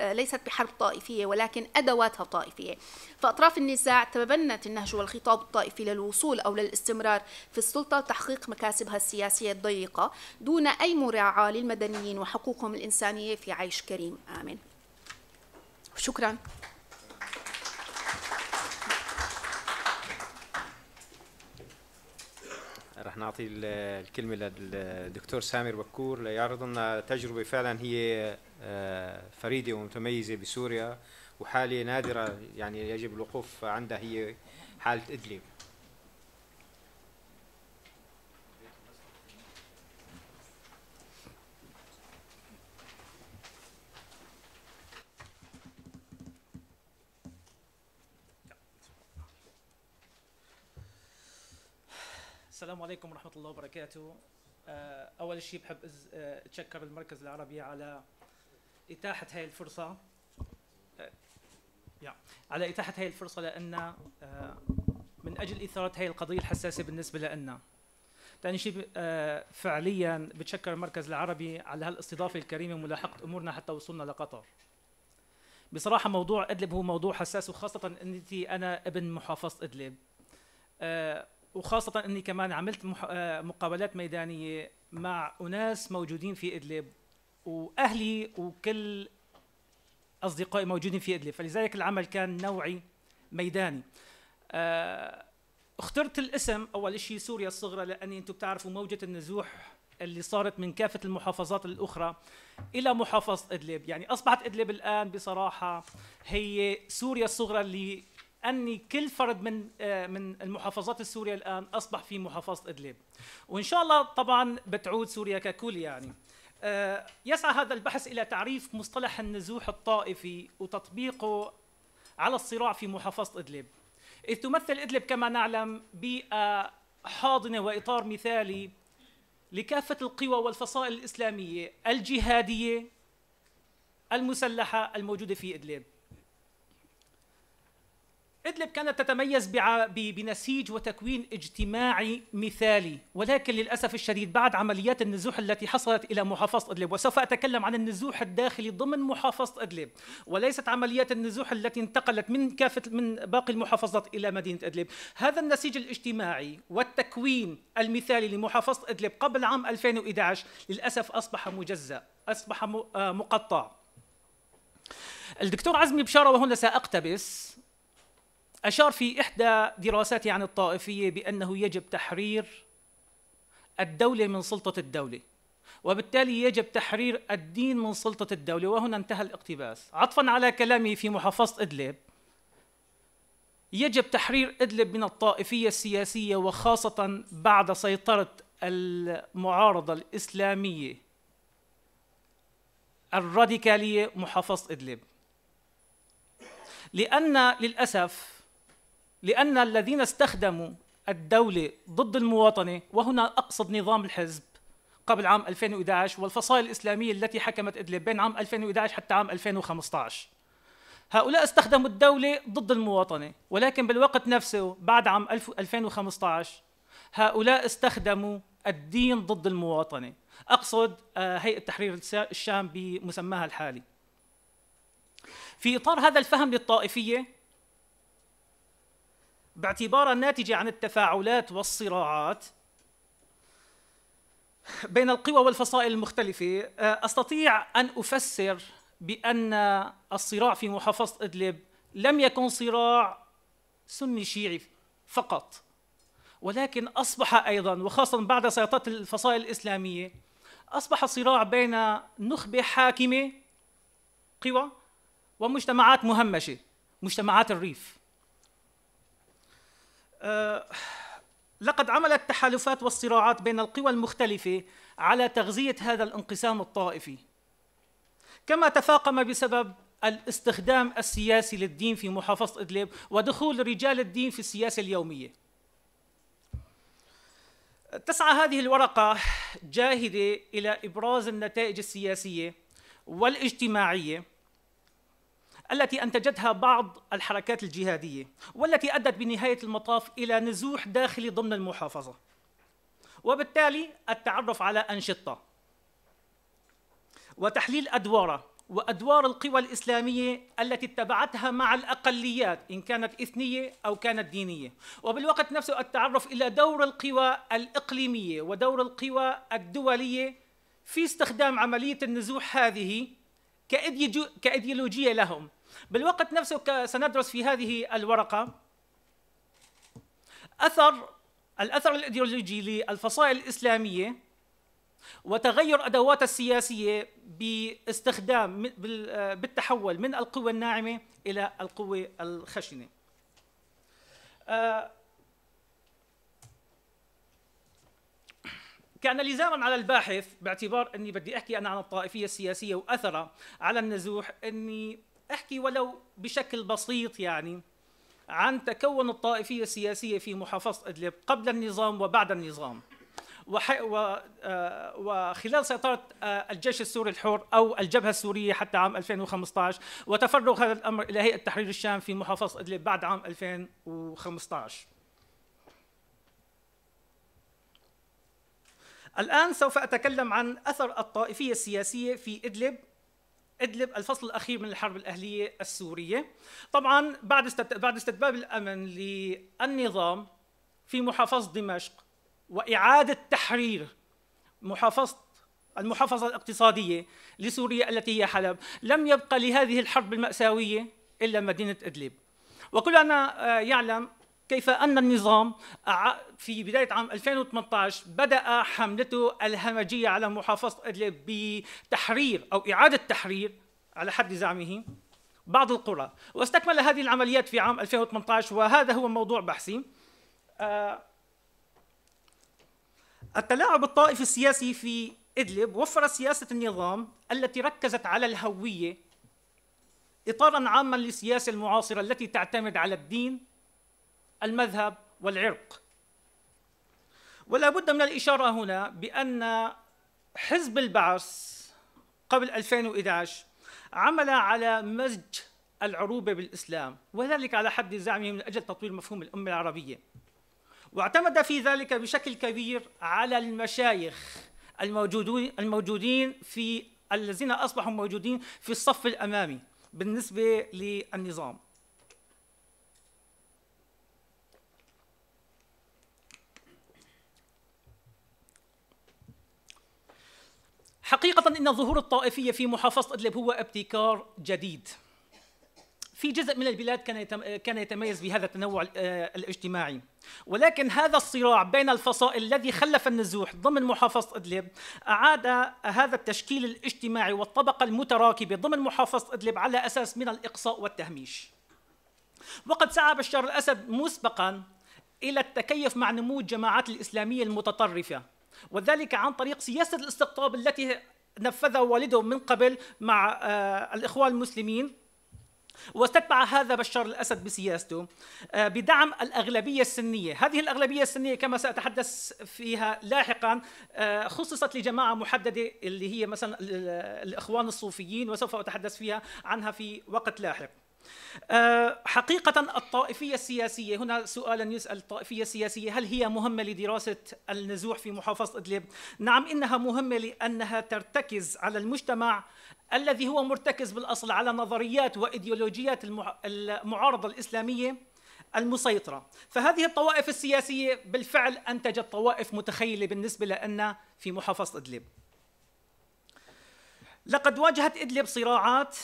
ليست بحرب طائفية ولكن أدواتها طائفية فأطراف النزاع تبنت النهج والخطاب الطائفي للوصول أو للاستمرار في السلطة وتحقيق مكاسبها السياسية الضيقة دون أي مراعاة للمدنيين وحقوقهم الإنسانية في عيش كريم آمن شكراً راح نعطي الكلمة للدكتور سامر بكور ليعرض لنا تجربة فعلا هي آه، فريدة ومتميزة بسوريا وحالة نادرة يعني يجب الوقوف عندها هي حالة إدلب السلام عليكم ورحمة الله وبركاته آه، أول شيء بحب آه، أتشكر المركز العربي على إتاحة هاي الفرصة آه، على إتاحة هاي الفرصة لأن من أجل إثارة هاي القضية الحساسة بالنسبة لنا ثاني شيء فعليا بتشكر المركز العربي على هالاستضافة الكريمة وملاحقة أمورنا حتى وصلنا لقطر بصراحة موضوع إدلب هو موضوع حساس وخاصة أنتي أنا ابن محافظة إدلب وخاصة أني كمان عملت آه، مقابلات ميدانية مع أناس موجودين في إدلب وأهلي وكل أصدقائي موجودين في إدلب فلذلك العمل كان نوعي ميداني آه، اخترت الاسم أول شيء سوريا الصغرى لأني أنتم بتعرفوا موجة النزوح اللي صارت من كافة المحافظات الأخرى إلى محافظة إدلب يعني أصبحت إدلب الآن بصراحة هي سوريا الصغرى اللي اني كل فرد من آه، من المحافظات السوريه الان اصبح في محافظه ادلب وان شاء الله طبعا بتعود سوريا ككل يعني آه، يسعى هذا البحث الى تعريف مصطلح النزوح الطائفي وتطبيقه على الصراع في محافظه ادلب اذ تمثل ادلب كما نعلم بيئه حاضنه واطار مثالي لكافه القوى والفصائل الاسلاميه الجهاديه المسلحه الموجوده في ادلب إدلب كانت تتميز بنسيج وتكوين اجتماعي مثالي ولكن للأسف الشديد بعد عمليات النزوح التي حصلت إلى محافظة إدلب وسوف أتكلم عن النزوح الداخلي ضمن محافظة إدلب وليست عمليات النزوح التي انتقلت من كافة من باقي المحافظات إلى مدينة إدلب هذا النسيج الاجتماعي والتكوين المثالي لمحافظة إدلب قبل عام 2011 للأسف أصبح مجزأ أصبح آه، مقطع الدكتور عزمي بشارة وهنا سأقتبس أشار في إحدى دراساته عن الطائفية بأنه يجب تحرير الدولة من سلطة الدولة وبالتالي يجب تحرير الدين من سلطة الدولة وهنا انتهى الاقتباس عطفا على كلامه في محافظة إدلب يجب تحرير إدلب من الطائفية السياسية وخاصة بعد سيطرة المعارضة الإسلامية الراديكالية محافظة إدلب لأن للأسف لأن الذين استخدموا الدولة ضد المواطنة وهنا أقصد نظام الحزب قبل عام 2011 والفصائل الإسلامية التي حكمت إدلب بين عام 2011 حتى عام 2015 هؤلاء استخدموا الدولة ضد المواطنة ولكن بالوقت نفسه بعد عام 2015 هؤلاء استخدموا الدين ضد المواطنة أقصد آه، هيئة تحرير الشام بمسماها الحالي في إطار هذا الفهم للطائفية باعتبارها الناتجة عن التفاعلات والصراعات بين القوى والفصائل المختلفة آه، أستطيع أن أفسر بأن الصراع في محافظة إدلب لم يكن صراع سني شيعي فقط ولكن أصبح أيضا وخاصة بعد سيطرة الفصائل الإسلامية أصبح صراع بين نخبة حاكمة قوى ومجتمعات مهمشة مجتمعات الريف آه، لقد عملت التحالفات والصراعات بين القوى المختلفة على تغذية هذا الانقسام الطائفي كما تفاقم بسبب الاستخدام السياسي للدين في محافظة إدلب ودخول رجال الدين في السياسة اليومية تسعى هذه الورقة جاهدة إلى إبراز النتائج السياسية والاجتماعية التي انتجتها بعض الحركات الجهاديه والتي ادت بنهايه المطاف الى نزوح داخلي ضمن المحافظه وبالتالي التعرف على انشطه وتحليل ادوارها وادوار القوى الاسلاميه التي اتبعتها مع الاقليات ان كانت اثنيه او كانت دينيه، وبالوقت نفسه التعرف الى دور القوى الاقليميه ودور القوى الدوليه في استخدام عمليه النزوح هذه كأيديولوجية لهم بالوقت نفسه سندرس في هذه الورقة أثر الأثر الإيديولوجي للفصائل الإسلامية وتغير أدواتها السياسية باستخدام آه، بالتحول من القوة الناعمة إلى القوة الخشنة آه، كان لزاما على الباحث باعتبار اني بدي احكي انا عن الطائفيه السياسيه واثرها على النزوح اني احكي ولو بشكل بسيط يعني عن تكون الطائفيه السياسيه في محافظه ادلب قبل النظام وبعد النظام آه، وخلال سيطرة آه، الجيش السوري الحر أو الجبهة السورية حتى عام 2015 وتفرغ هذا الأمر إلى هيئة تحرير الشام في محافظة إدلب بعد عام 2015 الآن سوف أتكلم عن أثر الطائفية السياسية في إدلب إدلب الفصل الأخير من الحرب الأهلية السورية طبعا بعد بعد استتباب الأمن للنظام في محافظة دمشق وإعادة تحرير محافظة المحافظة الاقتصادية لسوريا التي هي حلب لم يبقى لهذه الحرب المأساوية إلا مدينة إدلب وكلنا آه، يعلم كيف أن النظام في بداية عام 2018 بدأ حملته الهمجية على محافظة إدلب بتحرير أو إعادة تحرير على حد زعمه بعض القرى واستكمل هذه العمليات في عام 2018 وهذا هو موضوع بحثي آه، التلاعب الطائفي السياسي في إدلب وفر سياسة النظام التي ركزت على الهوية إطارا عاما للسياسة المعاصرة التي تعتمد على الدين المذهب والعرق ولا بد من الإشارة هنا بأن حزب البعث قبل 2011 عمل على مزج العروبة بالإسلام وذلك على حد زعمه من أجل تطوير مفهوم الأمة العربية واعتمد في ذلك بشكل كبير على المشايخ الموجودين الموجودين في الذين أصبحوا موجودين في الصف الأمامي بالنسبة للنظام حقيقة إن الظهور الطائفية في محافظة إدلب هو ابتكار جديد في جزء من البلاد كان كان يتميز بهذا التنوع آه، الاجتماعي ولكن هذا الصراع بين الفصائل الذي خلف النزوح ضمن محافظة إدلب أعاد هذا التشكيل الاجتماعي والطبقة المتراكبة ضمن محافظة إدلب على أساس من الإقصاء والتهميش وقد سعى بشار الأسد مسبقا إلى التكيف مع نمو الجماعات الإسلامية المتطرفة وذلك عن طريق سياسة الاستقطاب التي نفذها والده من قبل مع آه، الإخوان المسلمين واستتبع هذا بشار الاسد بسياسته آه، بدعم الاغلبيه السنيه، هذه الاغلبيه السنيه كما ساتحدث فيها لاحقا آه، خصصت لجماعه محدده اللي هي مثلا الاخوان الصوفيين وسوف اتحدث فيها عنها في وقت لاحق. آه، حقيقة الطائفية السياسية هنا سؤالا يسأل الطائفية السياسية هل هي مهمة لدراسة النزوح في محافظة إدلب؟ نعم إنها مهمة لأنها ترتكز على المجتمع الذي هو مرتكز بالأصل على نظريات وإيديولوجيات المعارضة الإسلامية المسيطرة فهذه الطوائف السياسية بالفعل أنتجت طوائف متخيلة بالنسبة لنا في محافظة إدلب لقد واجهت إدلب صراعات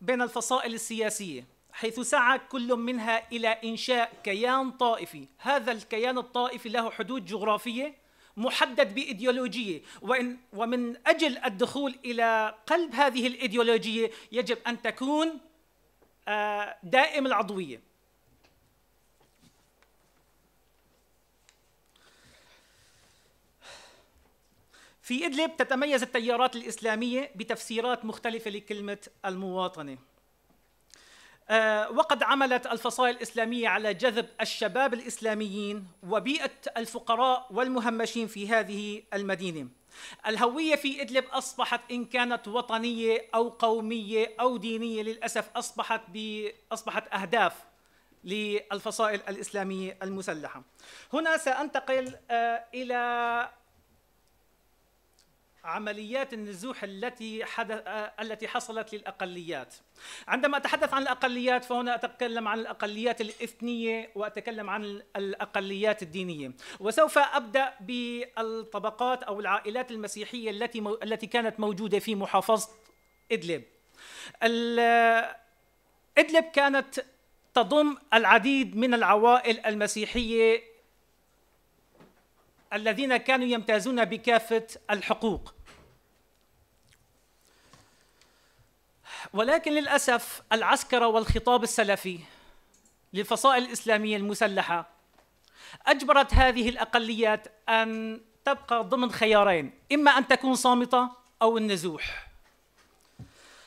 بين الفصائل السياسية حيث سعى كل منها إلى إنشاء كيان طائفي هذا الكيان الطائفي له حدود جغرافية محدد بإيديولوجية وإن ومن أجل الدخول إلى قلب هذه الإيديولوجية يجب أن تكون آه، دائم العضوية في إدلب تتميز التيارات الإسلامية بتفسيرات مختلفة لكلمة المواطنة آه، وقد عملت الفصائل الإسلامية على جذب الشباب الإسلاميين وبيئة الفقراء والمهمشين في هذه المدينة الهوية في إدلب أصبحت إن كانت وطنية أو قومية أو دينية للأسف أصبحت, ب... أصبحت أهداف للفصائل الإسلامية المسلحة هنا سأنتقل آه، إلى عمليات النزوح التي حدث آه، التي حصلت للاقليات. عندما اتحدث عن الاقليات فهنا اتكلم عن الاقليات الاثنيه واتكلم عن الاقليات الدينيه، وسوف ابدا بالطبقات او العائلات المسيحيه التي التي كانت موجوده في محافظه ادلب. ادلب كانت تضم العديد من العوائل المسيحيه الذين كانوا يمتازون بكافة الحقوق ولكن للأسف العسكرة والخطاب السلفي للفصائل الإسلامية المسلحة أجبرت هذه الأقليات أن تبقى ضمن خيارين إما أن تكون صامتة أو النزوح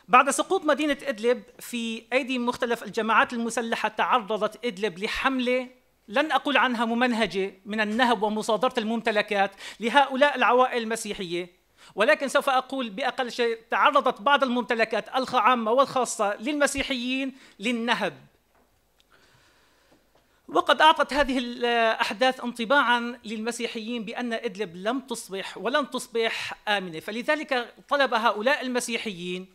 بعد سقوط مدينة إدلب في أيدي مختلف الجماعات المسلحة تعرضت إدلب لحملة لن أقول عنها ممنهجة من النهب ومصادرة الممتلكات لهؤلاء العوائل المسيحية ولكن سوف أقول بأقل شيء تعرضت بعض الممتلكات العامة والخاصة للمسيحيين للنهب وقد أعطت هذه الأحداث انطباعا للمسيحيين بأن إدلب لم تصبح ولن تصبح آمنة فلذلك طلب هؤلاء المسيحيين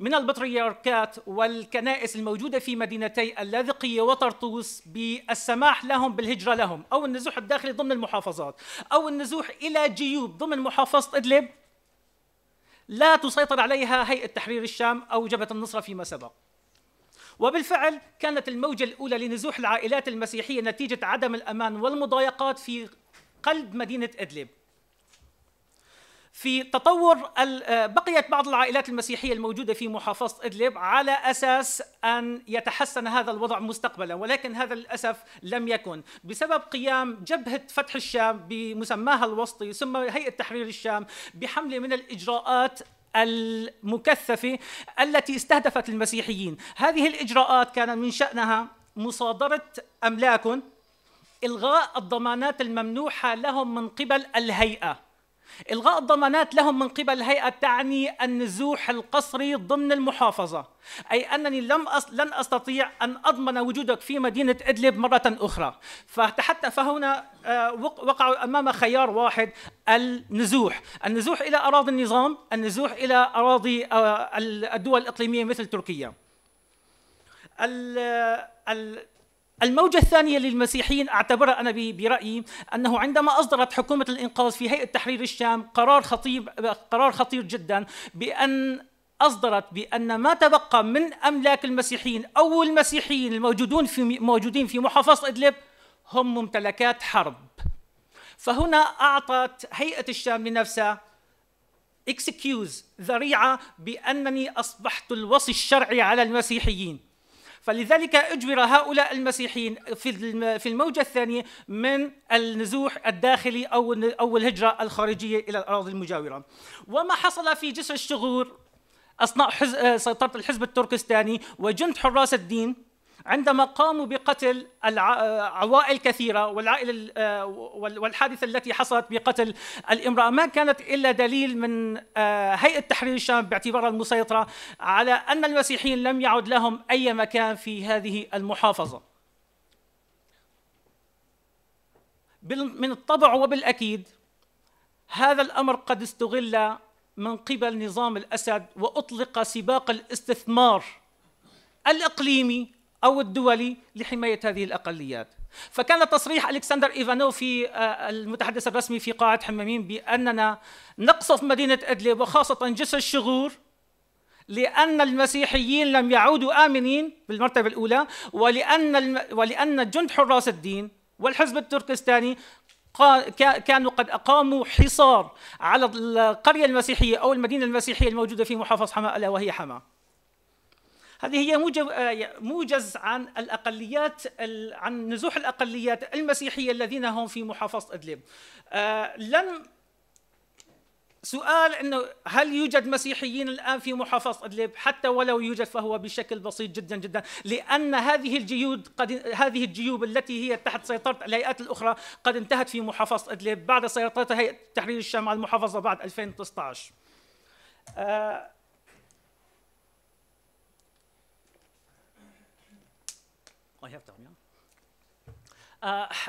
من البطريركات والكنائس الموجودة في مدينتي اللاذقية وطرطوس بالسماح لهم بالهجرة لهم أو النزوح الداخلي ضمن المحافظات أو النزوح إلى جيوب ضمن محافظة إدلب لا تسيطر عليها هيئة تحرير الشام أو جبهة النصرة فيما سبق وبالفعل كانت الموجة الأولى لنزوح العائلات المسيحية نتيجة عدم الأمان والمضايقات في قلب مدينة إدلب في تطور آه، بقيت بعض العائلات المسيحيه الموجوده في محافظه ادلب على اساس ان يتحسن هذا الوضع مستقبلا ولكن هذا للاسف لم يكن بسبب قيام جبهه فتح الشام بمسماها الوسطي ثم هيئه تحرير الشام بحمله من الاجراءات المكثفه التي استهدفت المسيحيين، هذه الاجراءات كان من شانها مصادره املاك الغاء الضمانات الممنوحه لهم من قبل الهيئه إلغاء الضمانات لهم من قبل الهيئة تعني النزوح القسري ضمن المحافظة أي أنني لم أص... لن أستطيع أن أضمن وجودك في مدينة إدلب مرة أخرى فحتى فهنا آه، وقعوا أمام خيار واحد النزوح النزوح إلى أراضي النظام النزوح إلى أراضي آه، الدول الإقليمية مثل تركيا ال... ال... الموجة الثانية للمسيحيين أعتبرها أنا برأيي أنه عندما أصدرت حكومة الإنقاذ في هيئة تحرير الشام قرار خطير قرار خطير جدا بأن أصدرت بأن ما تبقى من أملاك المسيحيين أو المسيحيين الموجودون في موجودين في محافظة إدلب هم ممتلكات حرب. فهنا أعطت هيئة الشام لنفسها اكسكيوز ذريعة بأنني أصبحت الوصي الشرعي على المسيحيين. فلذلك أجبر هؤلاء المسيحيين في الموجة الثانية من النزوح الداخلي أو أو الهجرة الخارجية إلى الأراضي المجاورة وما حصل في جسر الشغور أثناء آه، سيطرة الحزب التركستاني وجند حراس الدين عندما قاموا بقتل عوائل كثيرة والعائلة آه، والحادثة التي حصلت بقتل الامرأة ما كانت إلا دليل من آه، هيئة تحرير الشام باعتبارها المسيطرة على أن المسيحيين لم يعد لهم أي مكان في هذه المحافظة من الطبع وبالأكيد هذا الأمر قد استغل من قبل نظام الأسد وأطلق سباق الاستثمار الإقليمي أو الدولي لحماية هذه الأقليات فكان تصريح ألكسندر إيفانو في آه، المتحدث الرسمي في قاعة حمامين بأننا نقصف مدينة إدلب وخاصة جسر الشغور لأن المسيحيين لم يعودوا آمنين بالمرتبة الأولى ولأن الم... ولأن جند حراس الدين والحزب التركستاني كانوا قد أقاموا حصار على القرية المسيحية أو المدينة المسيحية الموجودة في محافظة حماة ألا وهي حماة هذه هي آه، موجز عن الاقليات عن نزوح الاقليات المسيحيه الذين هم في محافظه ادلب آه، لم سؤال انه هل يوجد مسيحيين الان في محافظه ادلب؟ حتى ولو يوجد فهو بشكل بسيط جدا جدا، لان هذه الجيود قد هذه الجيوب التي هي تحت سيطره الهيئات الاخرى قد انتهت في محافظه ادلب بعد سيطرتها هيئه تحرير الشام على المحافظه بعد 2019. آه I have time, yeah?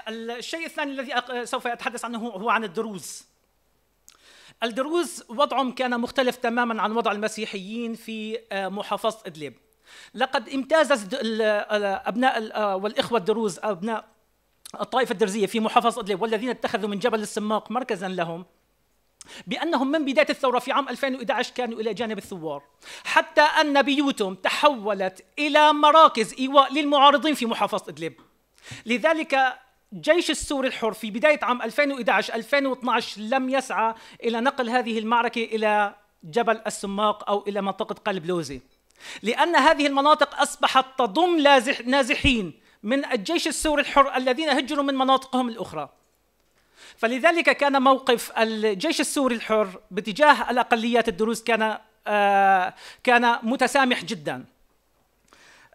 الشيء الثاني الذي سوف أتحدث عنه هو عن الدروز الدروز وضعهم كان مختلف تماما عن وضع المسيحيين في آه، محافظة إدلب لقد امتاز أبناء آه، والإخوة الدروز أبناء الطائفة الدرزية في محافظة إدلب والذين اتخذوا من جبل السماق مركزا لهم بأنهم من بداية الثورة في عام 2011 كانوا إلى جانب الثوار حتى أن بيوتهم تحولت إلى مراكز إيواء للمعارضين في محافظة إدلب لذلك جيش السوري الحر في بداية عام 2011-2012 لم يسعى إلى نقل هذه المعركة إلى جبل السماق أو إلى منطقة قلب لوزي لأن هذه المناطق أصبحت تضم نازحين من الجيش السوري الحر الذين هجروا من مناطقهم الأخرى فلذلك كان موقف الجيش السوري الحر باتجاه الأقليات الدروز كان آه، كان متسامح جدا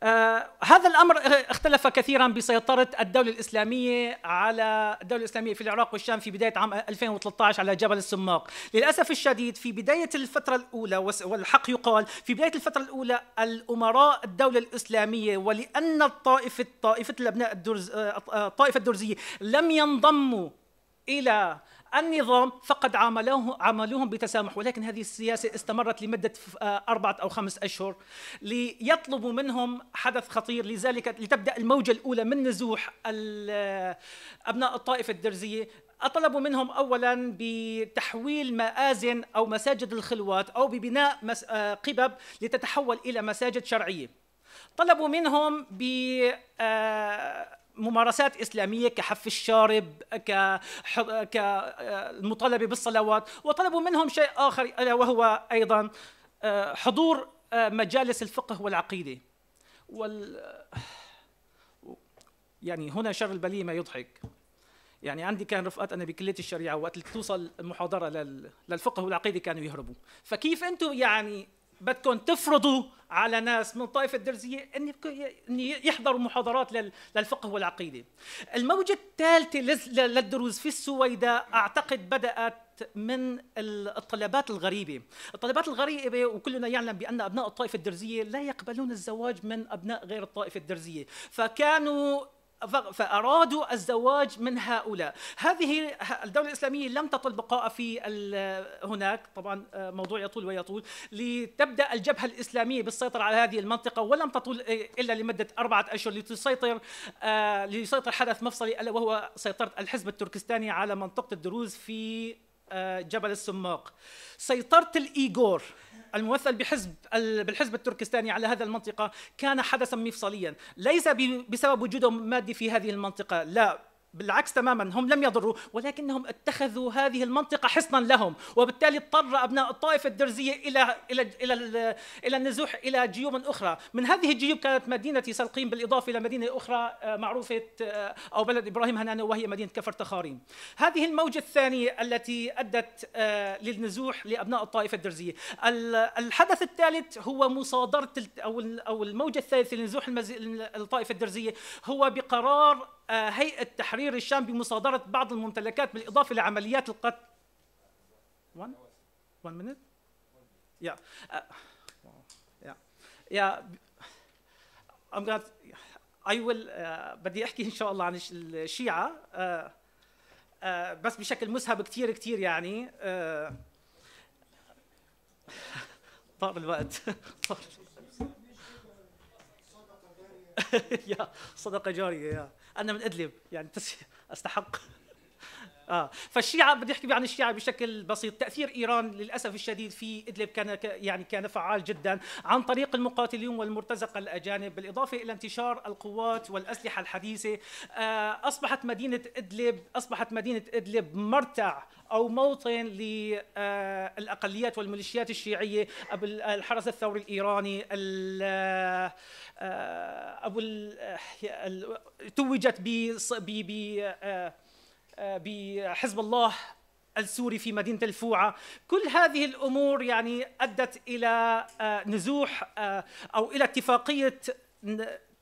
آه، هذا الأمر اختلف كثيرا بسيطرة الدولة الإسلامية على الدولة الإسلامية في العراق والشام في بداية عام 2013 على جبل السماق للأسف الشديد في بداية الفترة الأولى والحق يقال في بداية الفترة الأولى الأمراء الدولة الإسلامية ولأن الطائفة طائفة الأبناء الدرز الطائفة آه، الدرزية لم ينضموا الى النظام فقد عاملوه عاملوهم بتسامح ولكن هذه السياسه استمرت لمده آه، اربعه او خمس اشهر ليطلبوا منهم حدث خطير لذلك لتبدا الموجه الاولى من نزوح آه، ابناء الطائفه الدرزيه طلبوا منهم اولا بتحويل مآزن او مساجد الخلوات او ببناء آه، قبب لتتحول الى مساجد شرعيه طلبوا منهم ب ممارسات اسلاميه كحف الشارب ك كالمطالبه بالصلوات وطلبوا منهم شيء اخر الا وهو ايضا آه، حضور آه، مجالس الفقه والعقيده وال يعني هنا شر البليه ما يضحك يعني عندي كان رفقات انا بكليه الشريعه وقت توصل المحاضره للفقه والعقيده كانوا يهربوا فكيف انتم يعني بدكم تفرضوا على ناس من الطائفه الدرزيه ان يحضروا محاضرات للفقه والعقيده. الموجه الثالثه للدروز في السويداء اعتقد بدات من الطلبات الغريبة الطلبات الغريبة وكلنا يعلم بأن أبناء الطائفة الدرزية لا يقبلون الزواج من أبناء غير الطائفة الدرزية فكانوا فأرادوا الزواج من هؤلاء هذه الدولة الإسلامية لم تطل بقاء في هناك طبعا آه، موضوع يطول ويطول لتبدأ الجبهة الإسلامية بالسيطرة على هذه المنطقة ولم تطول آه، إلا لمدة أربعة أشهر لتسيطر آه، ليسيطر حدث مفصلي ألا وهو سيطرة الحزب التركستاني على منطقة الدروز في آه، جبل السماق سيطرة الإيغور الممثل بحزب بالحزب التركستاني على هذا المنطقة كان حدثا مفصليا ليس بسبب وجودهم مادي في هذه المنطقة لا بالعكس تماما هم لم يضروا ولكنهم اتخذوا هذه المنطقة حصنا لهم وبالتالي اضطر أبناء الطائفة الدرزية إلى إلى إلى إلى النزوح إلى جيوب أخرى من هذه الجيوب كانت مدينة سلقيم بالإضافة إلى مدينة أخرى آه، معروفة آه، أو بلد إبراهيم هنانه وهي مدينة كفر تخاريم هذه الموجة الثانية التي أدت آه، للنزوح لأبناء الطائفة الدرزية الحدث الثالث هو مصادرة أو أو الموجة الثالثة لنزوح الطائفة الدرزية هو بقرار آه، هيئة تحرير الشام بمصادرة بعض الممتلكات بالإضافة لعمليات القتل one one minute yeah uh, yeah yeah I'm gonna I will uh, بدي أحكي إن شاء الله عن الشيعة uh, uh, بس بشكل مسهب كثير كثير يعني uh, طار الوقت طار يا صدقة جارية يا انا من ادلب يعني استحق اه فالشيعه بدي احكي عن الشيعه بشكل بسيط تاثير ايران للاسف الشديد في ادلب كان يعني كان فعال جدا عن طريق المقاتلين والمرتزقه الاجانب بالاضافه الى انتشار القوات والاسلحه الحديثه آه اصبحت مدينه ادلب اصبحت مدينه ادلب مرتع او موطن للاقليات آه، والميليشيات الشيعيه ابو الحرس الثوري الايراني آه، آه، ابو توجت ب آه، بحزب الله السوري في مدينة الفوعة كل هذه الأمور يعني أدت إلى آه، نزوح آه، أو إلى اتفاقية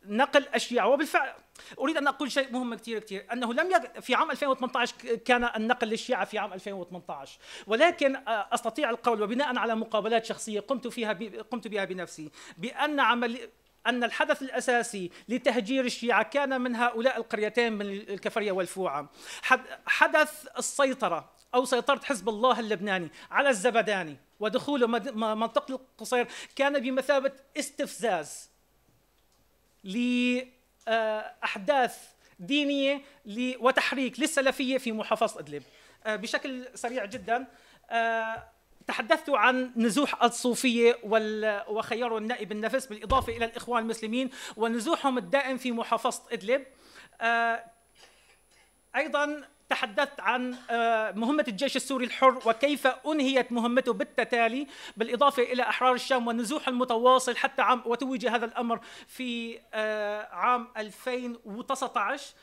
نقل أشياء وبالفعل أريد أن أقول شيء مهم كثير كثير أنه لم يك... في عام 2018 كان النقل للشيعة في عام 2018 ولكن أستطيع القول وبناء على مقابلات شخصية قمت فيها ب... قمت بها بنفسي بأن عمل أن الحدث الأساسي لتهجير الشيعة كان من هؤلاء القريتين من الكفرية والفوعة حدث السيطرة أو سيطرة حزب الله اللبناني على الزبداني ودخوله منطقة القصير كان بمثابة استفزاز لأحداث آه، دينية وتحريك للسلفية في محافظة إدلب آه، بشكل سريع جدا آه، تحدثت عن نزوح الصوفية وخيار النائب النفس بالإضافة إلى الإخوان المسلمين ونزوحهم الدائم في محافظة إدلب آه، أيضا تحدثت عن آه، مهمة الجيش السوري الحر وكيف أنهيت مهمته بالتتالي بالإضافة إلى أحرار الشام والنزوح المتواصل حتى عام وتوج هذا الأمر في آه، عام 2019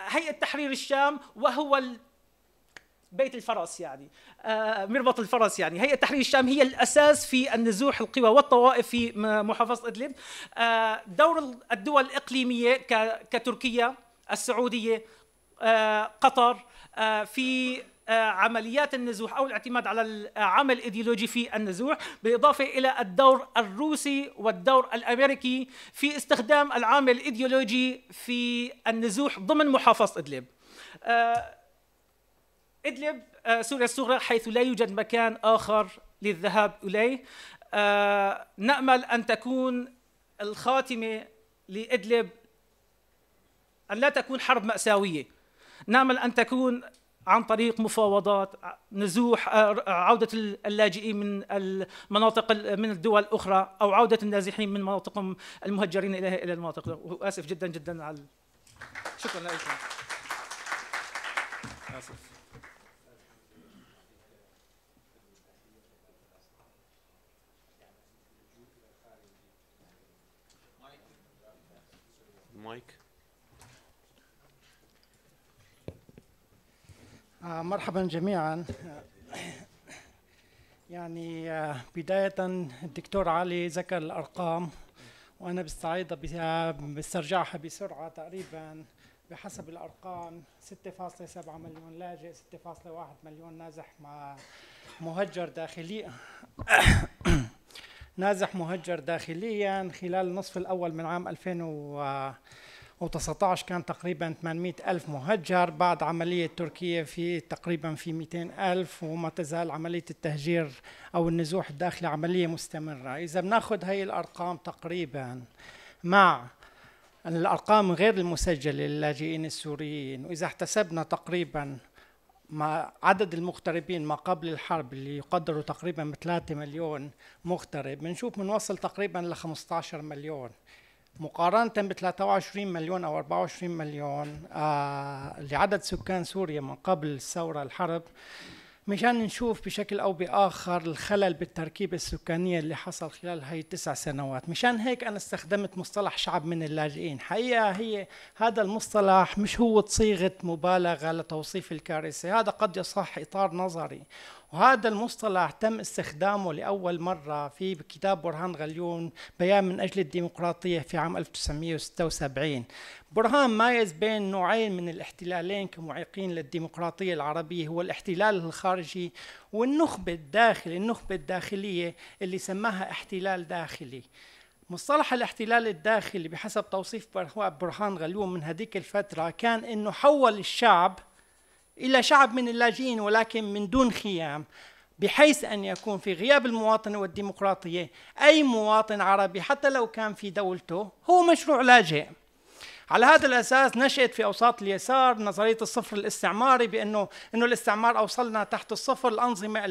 هيئة تحرير الشام وهو بيت الفرس يعني آه، مربط الفرس يعني هيئة تحرير الشام هي الأساس في النزوح القوى والطوائف في محافظة إدلب آه، دور الدول الإقليمية كتركيا السعودية آه، قطر في عمليات النزوح او الاعتماد على العمل الايديولوجي في النزوح بالاضافه الى الدور الروسي والدور الامريكي في استخدام العامل الايديولوجي في النزوح ضمن محافظه ادلب ادلب آه، سوريا الصغرى حيث لا يوجد مكان آخر للذهاب إليه آه، نأمل أن تكون الخاتمة لإدلب أن لا تكون حرب مأساوية نأمل أن تكون عن طريق مفاوضات نزوح آه، عودة اللاجئين من المناطق من الدول الأخرى أو عودة النازحين من مناطقهم المهجرين إليها إلى المناطق وآسف جدا جدا على شكرا لكم آسف المايك آه، مرحبا جميعا يعني آه، بداية الدكتور علي ذكر الأرقام وأنا بستعيدها بسترجعها بسرعة تقريبا بحسب الأرقام 6.7 مليون لاجئ 6.1 مليون نازح مع مهجر داخلي نازح مهجر داخليا خلال النصف الأول من عام 2019 كان تقريبا 800 ألف مهجر بعد عملية تركية في تقريبا في 200 ألف وما تزال عملية التهجير أو النزوح الداخلي عملية مستمرة إذا بناخذ هاي الأرقام تقريبا مع الأرقام غير المسجلة للاجئين السوريين وإذا احتسبنا تقريبا ما عدد المغتربين ما قبل الحرب اللي يقدروا تقريبا ب 3 مليون مغترب بنشوف بنوصل تقريبا ل 15 مليون مقارنة ب 23 مليون أو 24 مليون آه لعدد سكان سوريا من قبل الثورة الحرب مشان نشوف بشكل أو بآخر الخلل بالتركيبة السكانية اللي حصل خلال هاي التسع سنوات مشان هيك أنا استخدمت مصطلح شعب من اللاجئين حقيقة هي هذا المصطلح مش هو صيغة مبالغة لتوصيف الكارثة هذا قد يصح إطار نظري وهذا المصطلح تم استخدامه لأول مرة في كتاب برهان غليون بيان من أجل الديمقراطية في عام 1976 برهان مايز بين نوعين من الاحتلالين كمعيقين للديمقراطية العربية هو الاحتلال الخارجي والنخبة الداخلية النخبة الداخلية اللي سماها احتلال داخلي مصطلح الاحتلال الداخلي بحسب توصيف برهان غليون من هذيك الفترة كان انه حول الشعب إلى شعب من اللاجئين ولكن من دون خيام بحيث أن يكون في غياب المواطنة والديمقراطية أي مواطن عربي حتى لو كان في دولته هو مشروع لاجئ على هذا الاساس نشات في اوساط اليسار نظريه الصفر الاستعماري بانه انه الاستعمار اوصلنا تحت الصفر الانظمه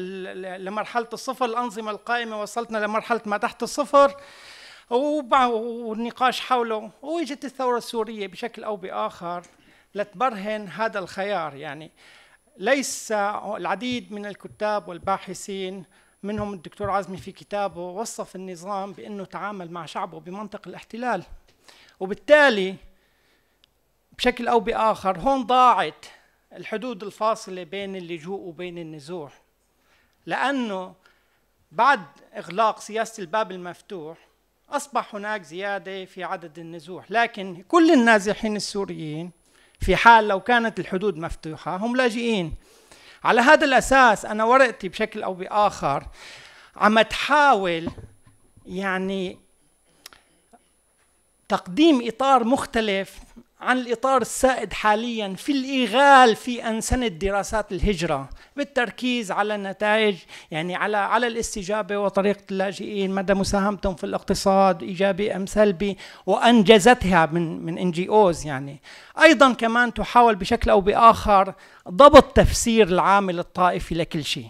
لمرحله الصفر الانظمه القائمه وصلتنا لمرحله ما تحت الصفر والنقاش حوله واجت الثوره السوريه بشكل او باخر لتبرهن هذا الخيار يعني ليس العديد من الكتاب والباحثين منهم الدكتور عزمي في كتابه وصف النظام بأنه تعامل مع شعبه بمنطق الاحتلال وبالتالي بشكل أو بآخر هون ضاعت الحدود الفاصلة بين اللجوء وبين النزوح لأنه بعد إغلاق سياسة الباب المفتوح أصبح هناك زيادة في عدد النزوح لكن كل النازحين السوريين في حال لو كانت الحدود مفتوحة هم لاجئين على هذا الأساس أنا ورقتي بشكل أو بآخر عم تحاول يعني تقديم إطار مختلف عن الإطار السائد حاليا في الإيغال في أنسنة دراسات الهجرة بالتركيز على النتائج يعني على على الاستجابة وطريقة اللاجئين مدى مساهمتهم في الاقتصاد إيجابي أم سلبي وأنجزتها من من إن جي أوز يعني أيضا كمان تحاول بشكل أو بآخر ضبط تفسير العامل الطائفي لكل شيء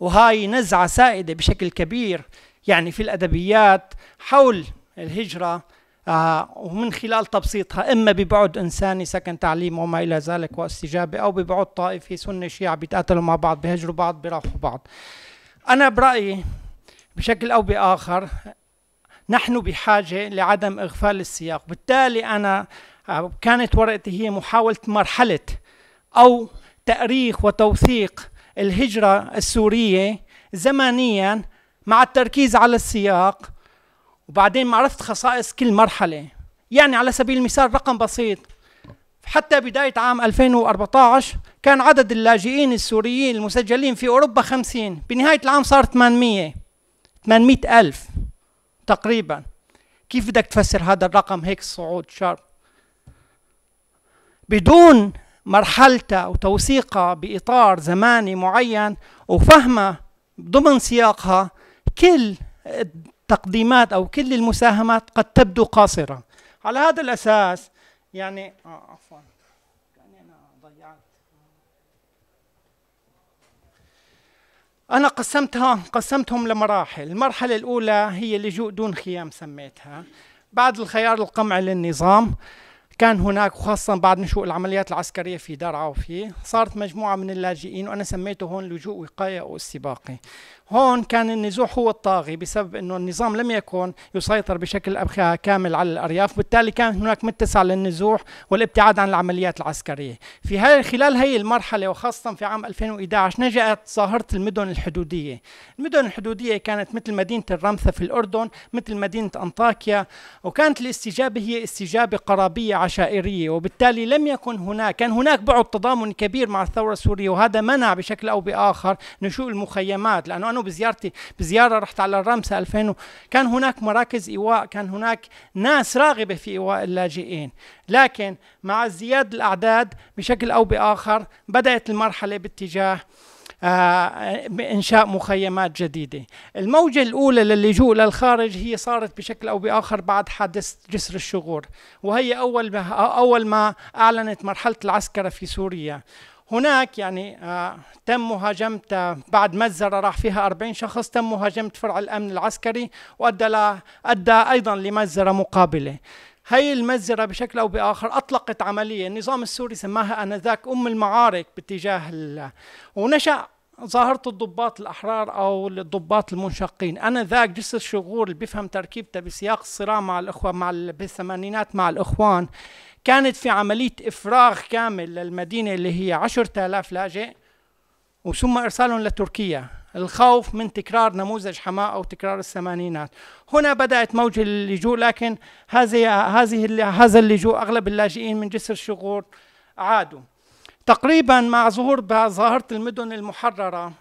وهاي نزعة سائدة بشكل كبير يعني في الأدبيات حول الهجرة آه، ومن خلال تبسيطها إما ببعد إنساني سكن تعليم وما إلى ذلك واستجابة أو ببعد طائفي سنة شيعة بيتقاتلوا مع بعض بيهجروا بعض بيروحوا بعض أنا برأيي بشكل أو بآخر نحن بحاجة لعدم إغفال السياق بالتالي أنا آه، كانت ورقتي هي محاولة مرحلة أو تأريخ وتوثيق الهجرة السورية زمنيا مع التركيز على السياق وبعدين معرفة خصائص كل مرحلة يعني على سبيل المثال رقم بسيط حتى بداية عام 2014 كان عدد اللاجئين السوريين المسجلين في أوروبا 50 بنهاية العام صار 800 800 ألف تقريبا كيف بدك تفسر هذا الرقم هيك الصعود شرب بدون مرحلتها وتوثيقها بإطار زماني معين وفهمها ضمن سياقها كل التقديمات أو كل المساهمات قد تبدو قاصرة على هذا الأساس يعني آه عفوا كأني أنا ضيعت أنا قسمتها قسمتهم لمراحل المرحلة الأولى هي لجوء دون خيام سميتها بعد الخيار القمعي للنظام كان هناك خاصة بعد نشوء العمليات العسكرية في درعا وفي صارت مجموعة من اللاجئين وأنا سميته هون لجوء وقاية أو استباقي هون كان النزوح هو الطاغي بسبب أنه النظام لم يكن يسيطر بشكل كامل على الأرياف بالتالي كان هناك متسع للنزوح والابتعاد عن العمليات العسكرية في هاي خلال هي المرحلة وخاصة في عام 2011 نشأت ظاهرة المدن الحدودية المدن الحدودية كانت مثل مدينة الرمثة في الأردن مثل مدينة أنطاكيا وكانت الاستجابة هي استجابة قرابية عشائرية وبالتالي لم يكن هناك كان هناك بعد تضامن كبير مع الثورة السورية وهذا منع بشكل أو بآخر نشوء المخيمات لأنه انا بزيارتي بزياره رحت على الرمسه 2000 كان هناك مراكز ايواء كان هناك ناس راغبه في ايواء اللاجئين لكن مع ازدياد الاعداد بشكل او باخر بدات المرحله باتجاه آه، بإنشاء مخيمات جديدة الموجة الأولى للجوء للخارج هي صارت بشكل أو بآخر بعد حادث جسر الشغور وهي أول, أول ما أعلنت مرحلة العسكرة في سوريا هناك يعني آه، تم مهاجمة آه، بعد مجزرة راح فيها 40 شخص تم مهاجمة فرع الأمن العسكري وأدى أدى أيضا لمجزرة مقابلة هي المجزرة بشكل أو بآخر أطلقت عملية النظام السوري سماها أنذاك أم المعارك باتجاه ال... ونشأ ظاهرة الضباط الأحرار أو الضباط المنشقين أنا ذاك جسر الشغور اللي بيفهم تركيبته بسياق الصراع مع الإخوة مع بالثمانينات مع الإخوان كانت في عملية إفراغ كامل للمدينة اللي هي 10000 لاجئ وثم إرسالهم لتركيا الخوف من تكرار نموذج حماة أو تكرار الثمانينات هنا بدأت موجة اللجوء لكن هذه هذه هذا اللجوء أغلب اللاجئين من جسر شغور عادوا تقريبا مع ظهور ظاهرة المدن المحررة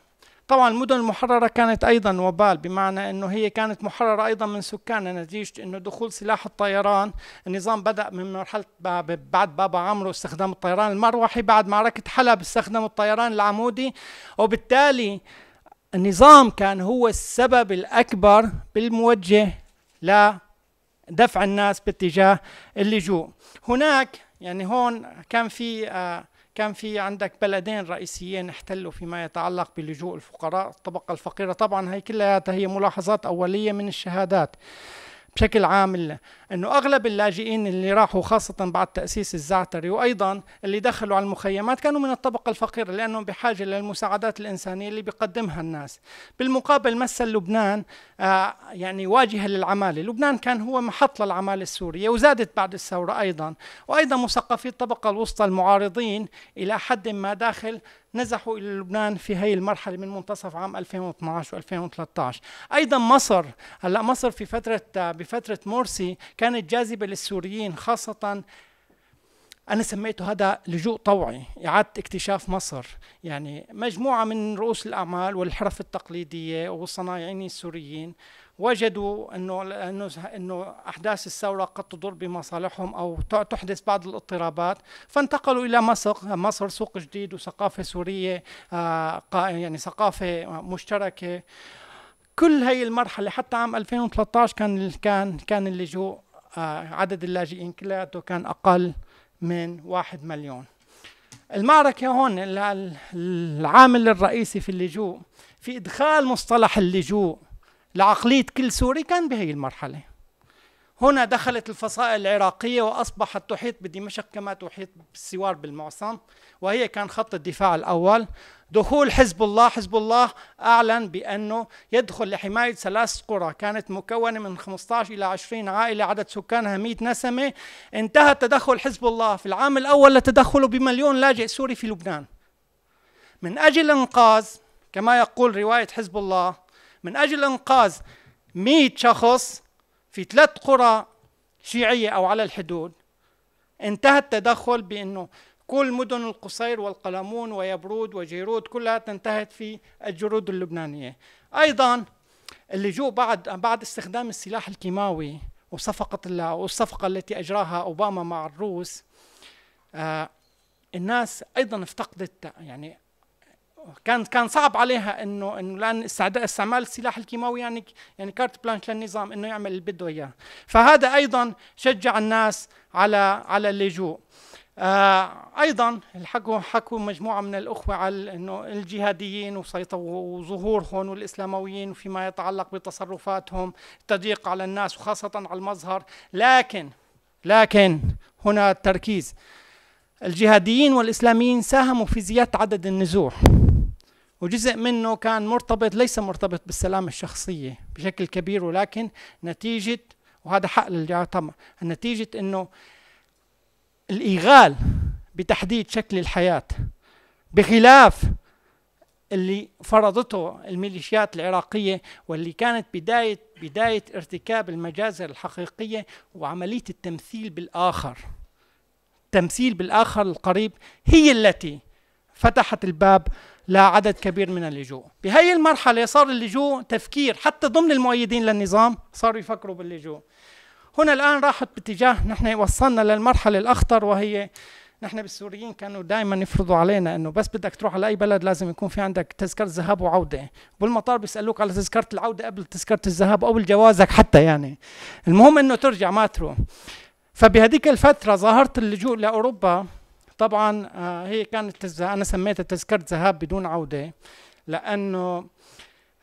طبعا المدن المحررة كانت أيضا وبال بمعنى أنه هي كانت محررة أيضا من سكانها نتيجة أنه دخول سلاح الطيران النظام بدأ من مرحلة بعد بابا عمرو استخدام الطيران المروحي بعد معركة حلب استخدم الطيران العمودي وبالتالي النظام كان هو السبب الأكبر بالموجه لدفع الناس باتجاه اللجوء هناك يعني هون كان في آه كان في عندك بلدين رئيسيين احتلوا فيما يتعلق بلجوء الفقراء الطبقة الفقيرة طبعا هي كلها هي ملاحظات أولية من الشهادات بشكل عام انه اغلب اللاجئين اللي راحوا خاصه بعد تاسيس الزعتري وايضا اللي دخلوا على المخيمات كانوا من الطبقه الفقيره لانهم بحاجه للمساعدات الانسانيه اللي بيقدمها الناس بالمقابل مثل لبنان آه يعني واجهه للعماله لبنان كان هو محط للعماله السوريه وزادت بعد الثوره ايضا وايضا مثقفي الطبقه الوسطى المعارضين الى حد ما داخل نزحوا إلى لبنان في هي المرحلة من منتصف عام 2012 و2013 أيضا مصر هلأ مصر في فترة آه، بفترة مرسي كانت جاذبة للسوريين خاصة أنا سميته هذا لجوء طوعي إعادة اكتشاف مصر يعني مجموعة من رؤوس الأعمال والحرف التقليدية والصنايعين السوريين وجدوا انه انه انه احداث الثوره قد تضر بمصالحهم او تحدث بعض الاضطرابات فانتقلوا الى مصر مصر سوق جديد وثقافه سوريه آه، يعني ثقافه مشتركه كل هي المرحله حتى عام 2013 كان كان كان اللجوء آه، عدد اللاجئين كلياته كان أقل من واحد مليون المعركة هون العامل الرئيسي في اللجوء في إدخال مصطلح اللجوء لعقلية كل سوري كان بهي المرحلة هنا دخلت الفصائل العراقية وأصبحت تحيط بدمشق كما تحيط بالسوار بالمعصم وهي كان خط الدفاع الأول دخول حزب الله حزب الله أعلن بأنه يدخل لحماية ثلاث قرى كانت مكونة من 15 إلى 20 عائلة عدد سكانها 100 نسمة انتهى تدخل حزب الله في العام الأول لتدخله بمليون لاجئ سوري في لبنان من أجل إنقاذ كما يقول رواية حزب الله من أجل إنقاذ 100 شخص في ثلاث قرى شيعية أو على الحدود انتهى التدخل بأنه كل مدن القصير والقلمون ويبرود وجيرود كلها انتهت في الجرود اللبنانية أيضا اللي جو بعد بعد استخدام السلاح الكيماوي وصفقة والصفقة التي أجراها أوباما مع الروس آه الناس أيضا افتقدت يعني كان كان صعب عليها انه انه لان استعمال السلاح الكيماوي يعني يعني كارت بلانش للنظام انه يعمل اللي بده اياه فهذا ايضا شجع الناس على على اللجوء آه ايضا حكوا حكوا مجموعه من الاخوه على انه الجهاديين وظهورهم والاسلامويين فيما يتعلق بتصرفاتهم التضييق على الناس وخاصه على المظهر لكن لكن هنا التركيز الجهاديين والاسلاميين ساهموا في زياده عدد النزوح وجزء منه كان مرتبط ليس مرتبط بالسلامة الشخصية بشكل كبير ولكن نتيجة وهذا حق للرعاة طبعا نتيجة أنه الإيغال بتحديد شكل الحياة بخلاف اللي فرضته الميليشيات العراقية واللي كانت بداية بداية ارتكاب المجازر الحقيقية وعملية التمثيل بالآخر تمثيل بالآخر القريب هي التي فتحت الباب لعدد كبير من اللجوء بهي المرحلة صار اللجوء تفكير حتى ضمن المؤيدين للنظام صاروا يفكروا باللجوء هنا الآن راحت باتجاه نحن وصلنا للمرحلة الأخطر وهي نحن بالسوريين كانوا دائما يفرضوا علينا انه بس بدك تروح على اي بلد لازم يكون في عندك تذكره ذهاب وعوده بالمطار بيسالوك على تذكره العوده قبل تذكره الذهاب او جوازك حتى يعني المهم انه ترجع ما تروح فبهذيك الفتره ظاهره اللجوء لاوروبا طبعا آه، هي كانت تز... انا سميتها تذكره ذهاب بدون عوده لانه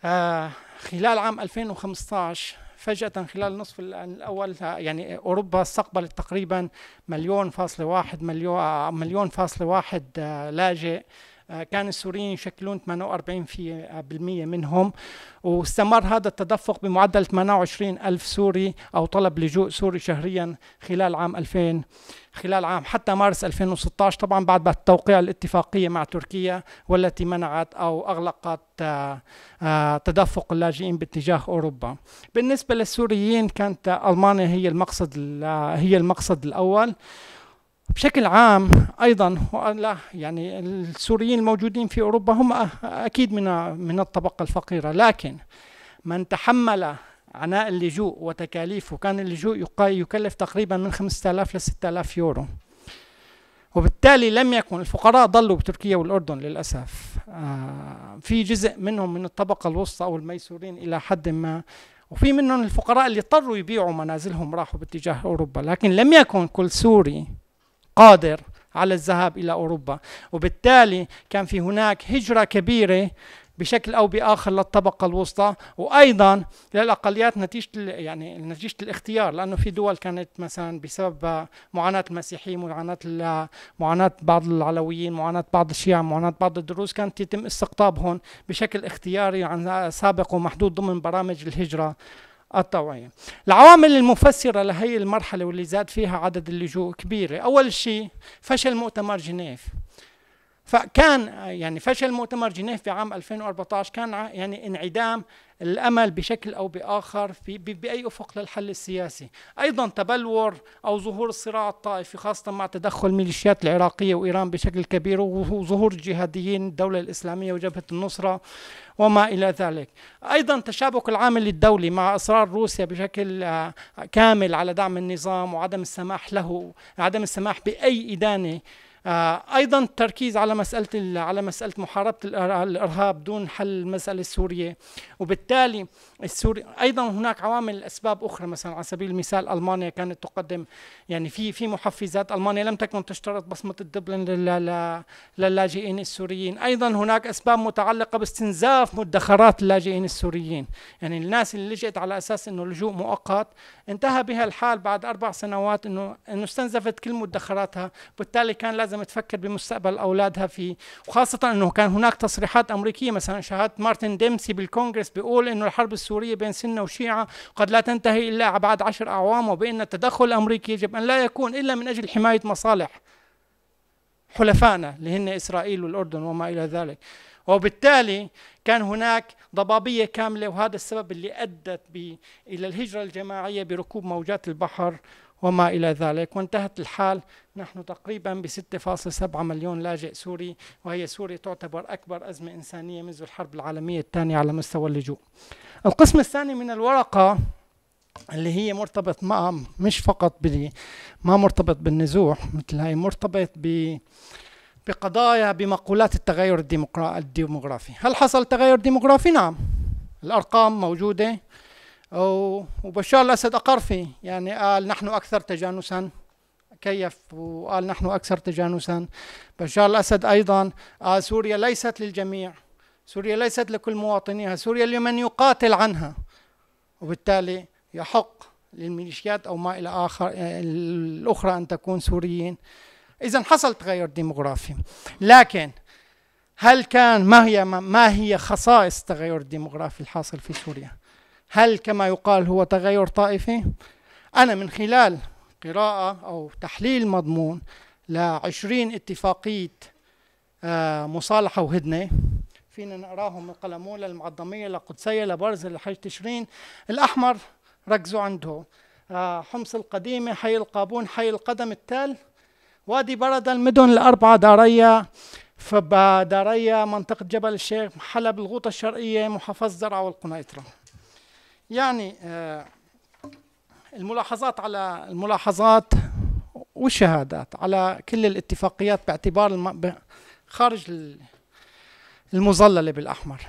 آه، خلال عام 2015 فجأة خلال نصف الأول يعني أوروبا استقبلت تقريبا مليون فاصلة واحد مليون آه، مليون فاصلة واحد لاجئ آه، كان السوريين يشكلون 48% منهم واستمر هذا التدفق بمعدل 28 ألف سوري أو طلب لجوء سوري شهريا خلال عام 2000 خلال عام حتى مارس 2016 طبعا بعد توقيع الاتفاقية مع تركيا والتي منعت أو أغلقت آه، آه، تدفق اللاجئين باتجاه أوروبا بالنسبة للسوريين كانت ألمانيا هي المقصد هي المقصد الأول بشكل عام ايضا لا يعني السوريين الموجودين في اوروبا هم اكيد من من الطبقه الفقيره لكن من تحمل عناء اللجوء وتكاليفه كان اللجوء يكلف تقريبا من 5000 ل 6000 يورو وبالتالي لم يكن الفقراء ضلوا بتركيا والأردن للأسف آه، في جزء منهم من الطبقة الوسطى أو الميسورين إلى حد ما وفي منهم الفقراء اللي اضطروا يبيعوا منازلهم راحوا باتجاه أوروبا لكن لم يكن كل سوري قادر على الذهاب إلى أوروبا وبالتالي كان في هناك هجرة كبيرة بشكل او باخر للطبقه الوسطى وايضا للاقليات نتيجه يعني نتيجه الاختيار لانه في دول كانت مثلا بسبب معاناه المسيحيين معاناه معاناه بعض العلويين معاناه بعض الشيعة معاناه بعض الدروز كانت يتم استقطابهم بشكل اختياري عن سابق ومحدود ضمن برامج الهجره الطوعية العوامل المفسرة لهي المرحلة واللي زاد فيها عدد اللجوء كبيرة أول شيء فشل مؤتمر جنيف فكان يعني فشل مؤتمر جنيف في عام 2014 كان يعني انعدام الأمل بشكل أو بآخر في بأي أفق للحل السياسي أيضا تبلور أو ظهور الصراع الطائفي خاصة مع تدخل ميليشيات العراقية وإيران بشكل كبير وظهور الجهاديين الدولة الإسلامية وجبهة النصرة وما إلى ذلك أيضا تشابك العامل الدولي مع إصرار روسيا بشكل آه، كامل على دعم النظام وعدم السماح له عدم السماح بأي إدانة آه، ايضا التركيز على مساله على مساله محاربه الارهاب دون حل المساله السوريه وبالتالي السوري ايضا هناك عوامل اسباب اخرى مثلا على سبيل المثال المانيا كانت تقدم يعني في في محفزات المانيا لم تكن تشترط بصمه الدبلن للاجئين السوريين ايضا هناك اسباب متعلقه باستنزاف مدخرات اللاجئين السوريين يعني الناس اللي لجأت على اساس انه لجوء مؤقت انتهى بها الحال بعد أربع سنوات أنه أنه استنزفت كل مدخراتها بالتالي كان لازم تفكر بمستقبل أولادها في وخاصة أنه كان هناك تصريحات أمريكية مثلا شاهدت مارتن ديمسي بالكونغرس بيقول أنه الحرب السورية بين سنة وشيعة قد لا تنتهي إلا بعد عشر أعوام وبأن التدخل الأمريكي يجب أن لا يكون إلا من أجل حماية مصالح حلفائنا اللي هن إسرائيل والأردن وما إلى ذلك وبالتالي كان هناك ضبابية كاملة وهذا السبب اللي أدت إلى الهجرة الجماعية بركوب موجات البحر وما إلى ذلك وانتهت الحال نحن تقريبا ب 6.7 مليون لاجئ سوري وهي سوريا تعتبر أكبر أزمة إنسانية منذ الحرب العالمية الثانية على مستوى اللجوء القسم الثاني من الورقة اللي هي مرتبط مع مش فقط ما مرتبط بالنزوح مثل هي مرتبط ب بقضايا بمقولات التغير الديموغرافي هل حصل تغير ديموغرافي نعم الأرقام موجودة وبشار الأسد أقر فيه يعني قال نحن أكثر تجانسا كيف وقال نحن أكثر تجانسا بشار الأسد أيضا قال سوريا ليست للجميع سوريا ليست لكل مواطنيها سوريا لمن يقاتل عنها وبالتالي يحق للميليشيات أو ما إلى آخر الأخرى أن تكون سوريين اذا حصل تغير ديموغرافي لكن هل كان ما هي ما هي خصائص التغير الديموغرافي الحاصل في سوريا؟ هل كما يقال هو تغير طائفي؟ أنا من خلال قراءة أو تحليل مضمون لعشرين اتفاقية آه، مصالحة وهدنة فينا نقراهم من قلمون للمعظميه لقدسيه لبرزة لحج تشرين الأحمر ركزوا عنده آه، حمص القديمة حي القابون حي القدم التال وادي برد المدن الأربعة دارية فدارية منطقة جبل الشيخ حلب الغوطة الشرقية محافظة زرع والقنيطرة يعني آه، الملاحظات على الملاحظات والشهادات على كل الاتفاقيات باعتبار خارج المظللة بالأحمر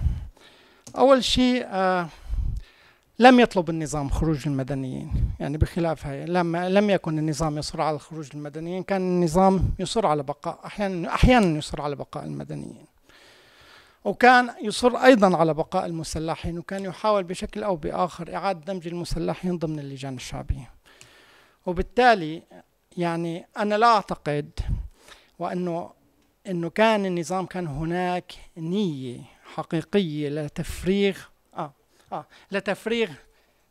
أول شيء آه، لم يطلب النظام خروج المدنيين يعني بخلاف هي لم لم يكن النظام يصر على خروج المدنيين كان النظام يصر على بقاء احيانا احيانا يصر على بقاء المدنيين وكان يصر ايضا على بقاء المسلحين وكان يحاول بشكل او باخر اعاده دمج المسلحين ضمن اللجان الشعبيه وبالتالي يعني انا لا اعتقد وانه انه كان النظام كان هناك نيه حقيقيه لتفريغ آه لتفريغ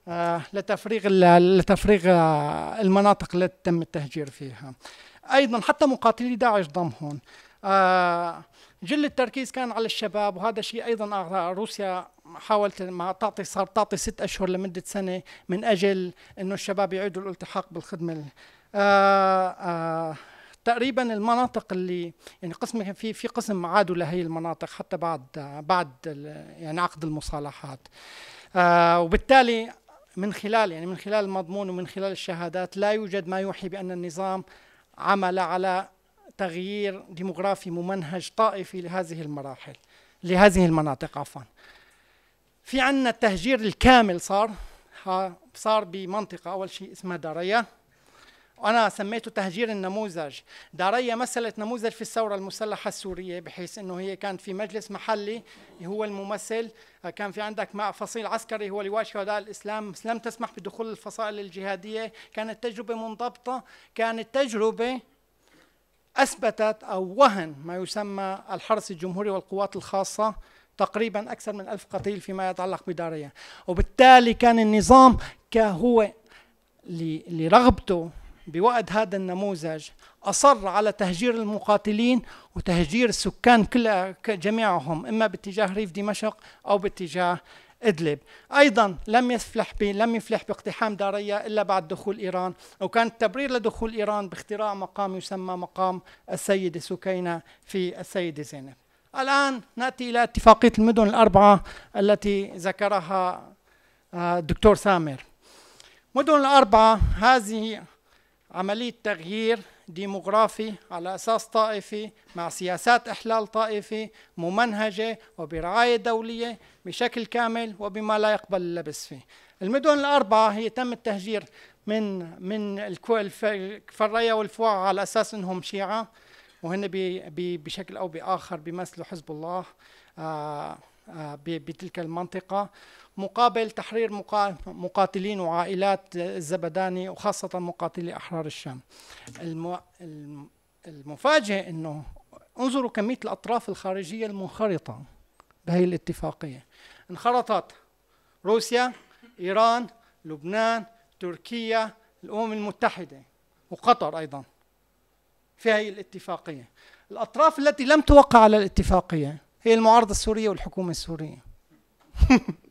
آه، لتفريغ لتفريغ آه، المناطق التي تم التهجير فيها ايضا حتى مقاتلي داعش ضم هون آه، جل التركيز كان على الشباب وهذا شيء ايضا روسيا حاولت ما تعطي صار تعطي ست اشهر لمده سنه من اجل انه الشباب يعيدوا الالتحاق بالخدمه تقريبا المناطق اللي يعني قسم في في قسم عادوا لهي المناطق حتى بعد بعد يعني عقد المصالحات آه وبالتالي من خلال يعني من خلال المضمون ومن خلال الشهادات لا يوجد ما يوحي بأن النظام عمل على تغيير ديموغرافي ممنهج طائفي لهذه المراحل لهذه المناطق عفوا في عندنا التهجير الكامل صار صار بمنطقة أول شيء اسمها داريا وانا سميته تهجير النموذج داريا مثلت نموذج في الثورة المسلحة السورية بحيث أنه هي كانت في مجلس محلي هو الممثل كان في عندك مع فصيل عسكري هو لواء شهداء الإسلام لم تسمح بدخول الفصائل الجهادية كانت تجربة منضبطة كانت تجربة أثبتت أو وهن ما يسمى الحرس الجمهوري والقوات الخاصة تقريبا أكثر من ألف قتيل فيما يتعلق بداريا وبالتالي كان النظام كهو لرغبته بوقت هذا النموذج أصر على تهجير المقاتلين وتهجير السكان كل جميعهم إما باتجاه ريف دمشق أو باتجاه إدلب أيضا لم يفلح لم يفلح باقتحام داريا إلا بعد دخول إيران وكان التبرير لدخول إيران باختراع مقام يسمى مقام السيدة سكينة في السيدة زينب الآن نأتي إلى اتفاقية المدن الأربعة التي ذكرها الدكتور آه، سامر مدن الأربعة هذه عملية تغيير ديموغرافي على أساس طائفي مع سياسات إحلال طائفي ممنهجة وبرعاية دولية بشكل كامل وبما لا يقبل اللبس فيه المدن الأربعة هي تم التهجير من من الفرية والفوعة على أساس أنهم شيعة وهن بشكل أو بآخر بيمثلوا حزب الله آه، آه، بتلك المنطقة مقابل تحرير مقاتلين وعائلات الزبداني وخاصة مقاتلي أحرار الشام المفاجئ أنه انظروا كمية الأطراف الخارجية المنخرطة بهي الاتفاقية انخرطت روسيا إيران لبنان تركيا الأمم المتحدة وقطر أيضا في هذه الاتفاقية الأطراف التي لم توقع على الاتفاقية هي المعارضة السورية والحكومة السورية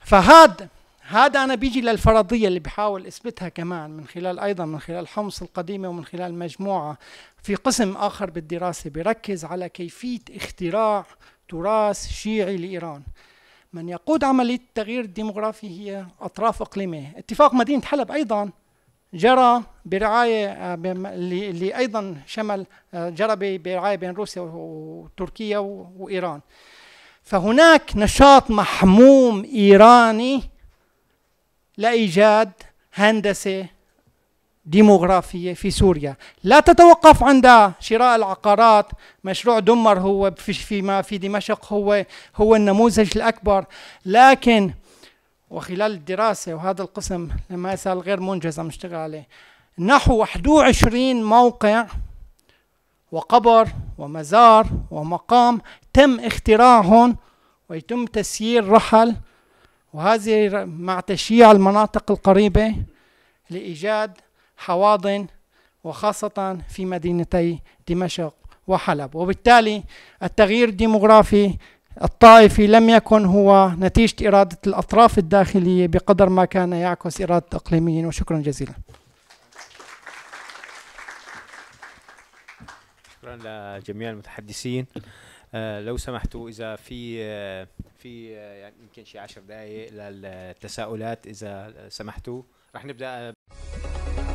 فهذا هذا انا بيجي للفرضيه اللي بحاول اثبتها كمان من خلال ايضا من خلال حمص القديمه ومن خلال مجموعه في قسم اخر بالدراسه بركز على كيفيه اختراع تراث شيعي لايران من يقود عمليه التغيير الديموغرافي هي اطراف اقليميه اتفاق مدينه حلب ايضا جرى برعايه آه، اللي ايضا شمل آه، جرى برعايه بين روسيا وتركيا وايران فهناك نشاط محموم ايراني لايجاد هندسه ديموغرافيه في سوريا لا تتوقف عند شراء العقارات مشروع دمر هو في فيما في دمشق هو هو النموذج الاكبر لكن وخلال الدراسه وهذا القسم لما يسال غير منجز عم اشتغل عليه نحو 21 موقع وقبر ومزار ومقام تم اختراعهم ويتم تسيير رحل وهذه مع تشييع المناطق القريبة لإيجاد حواضن وخاصة في مدينتي دمشق وحلب وبالتالي التغيير الديمغرافي الطائفي لم يكن هو نتيجة إرادة الأطراف الداخلية بقدر ما كان يعكس إرادة إقليميين وشكرا جزيلا شكرا لجميع المتحدثين آه، لو سمحتوا اذا في آه، في آه، يعني يمكن شي عشر دقائق للتساؤلات اذا سمحتوا رح نبدا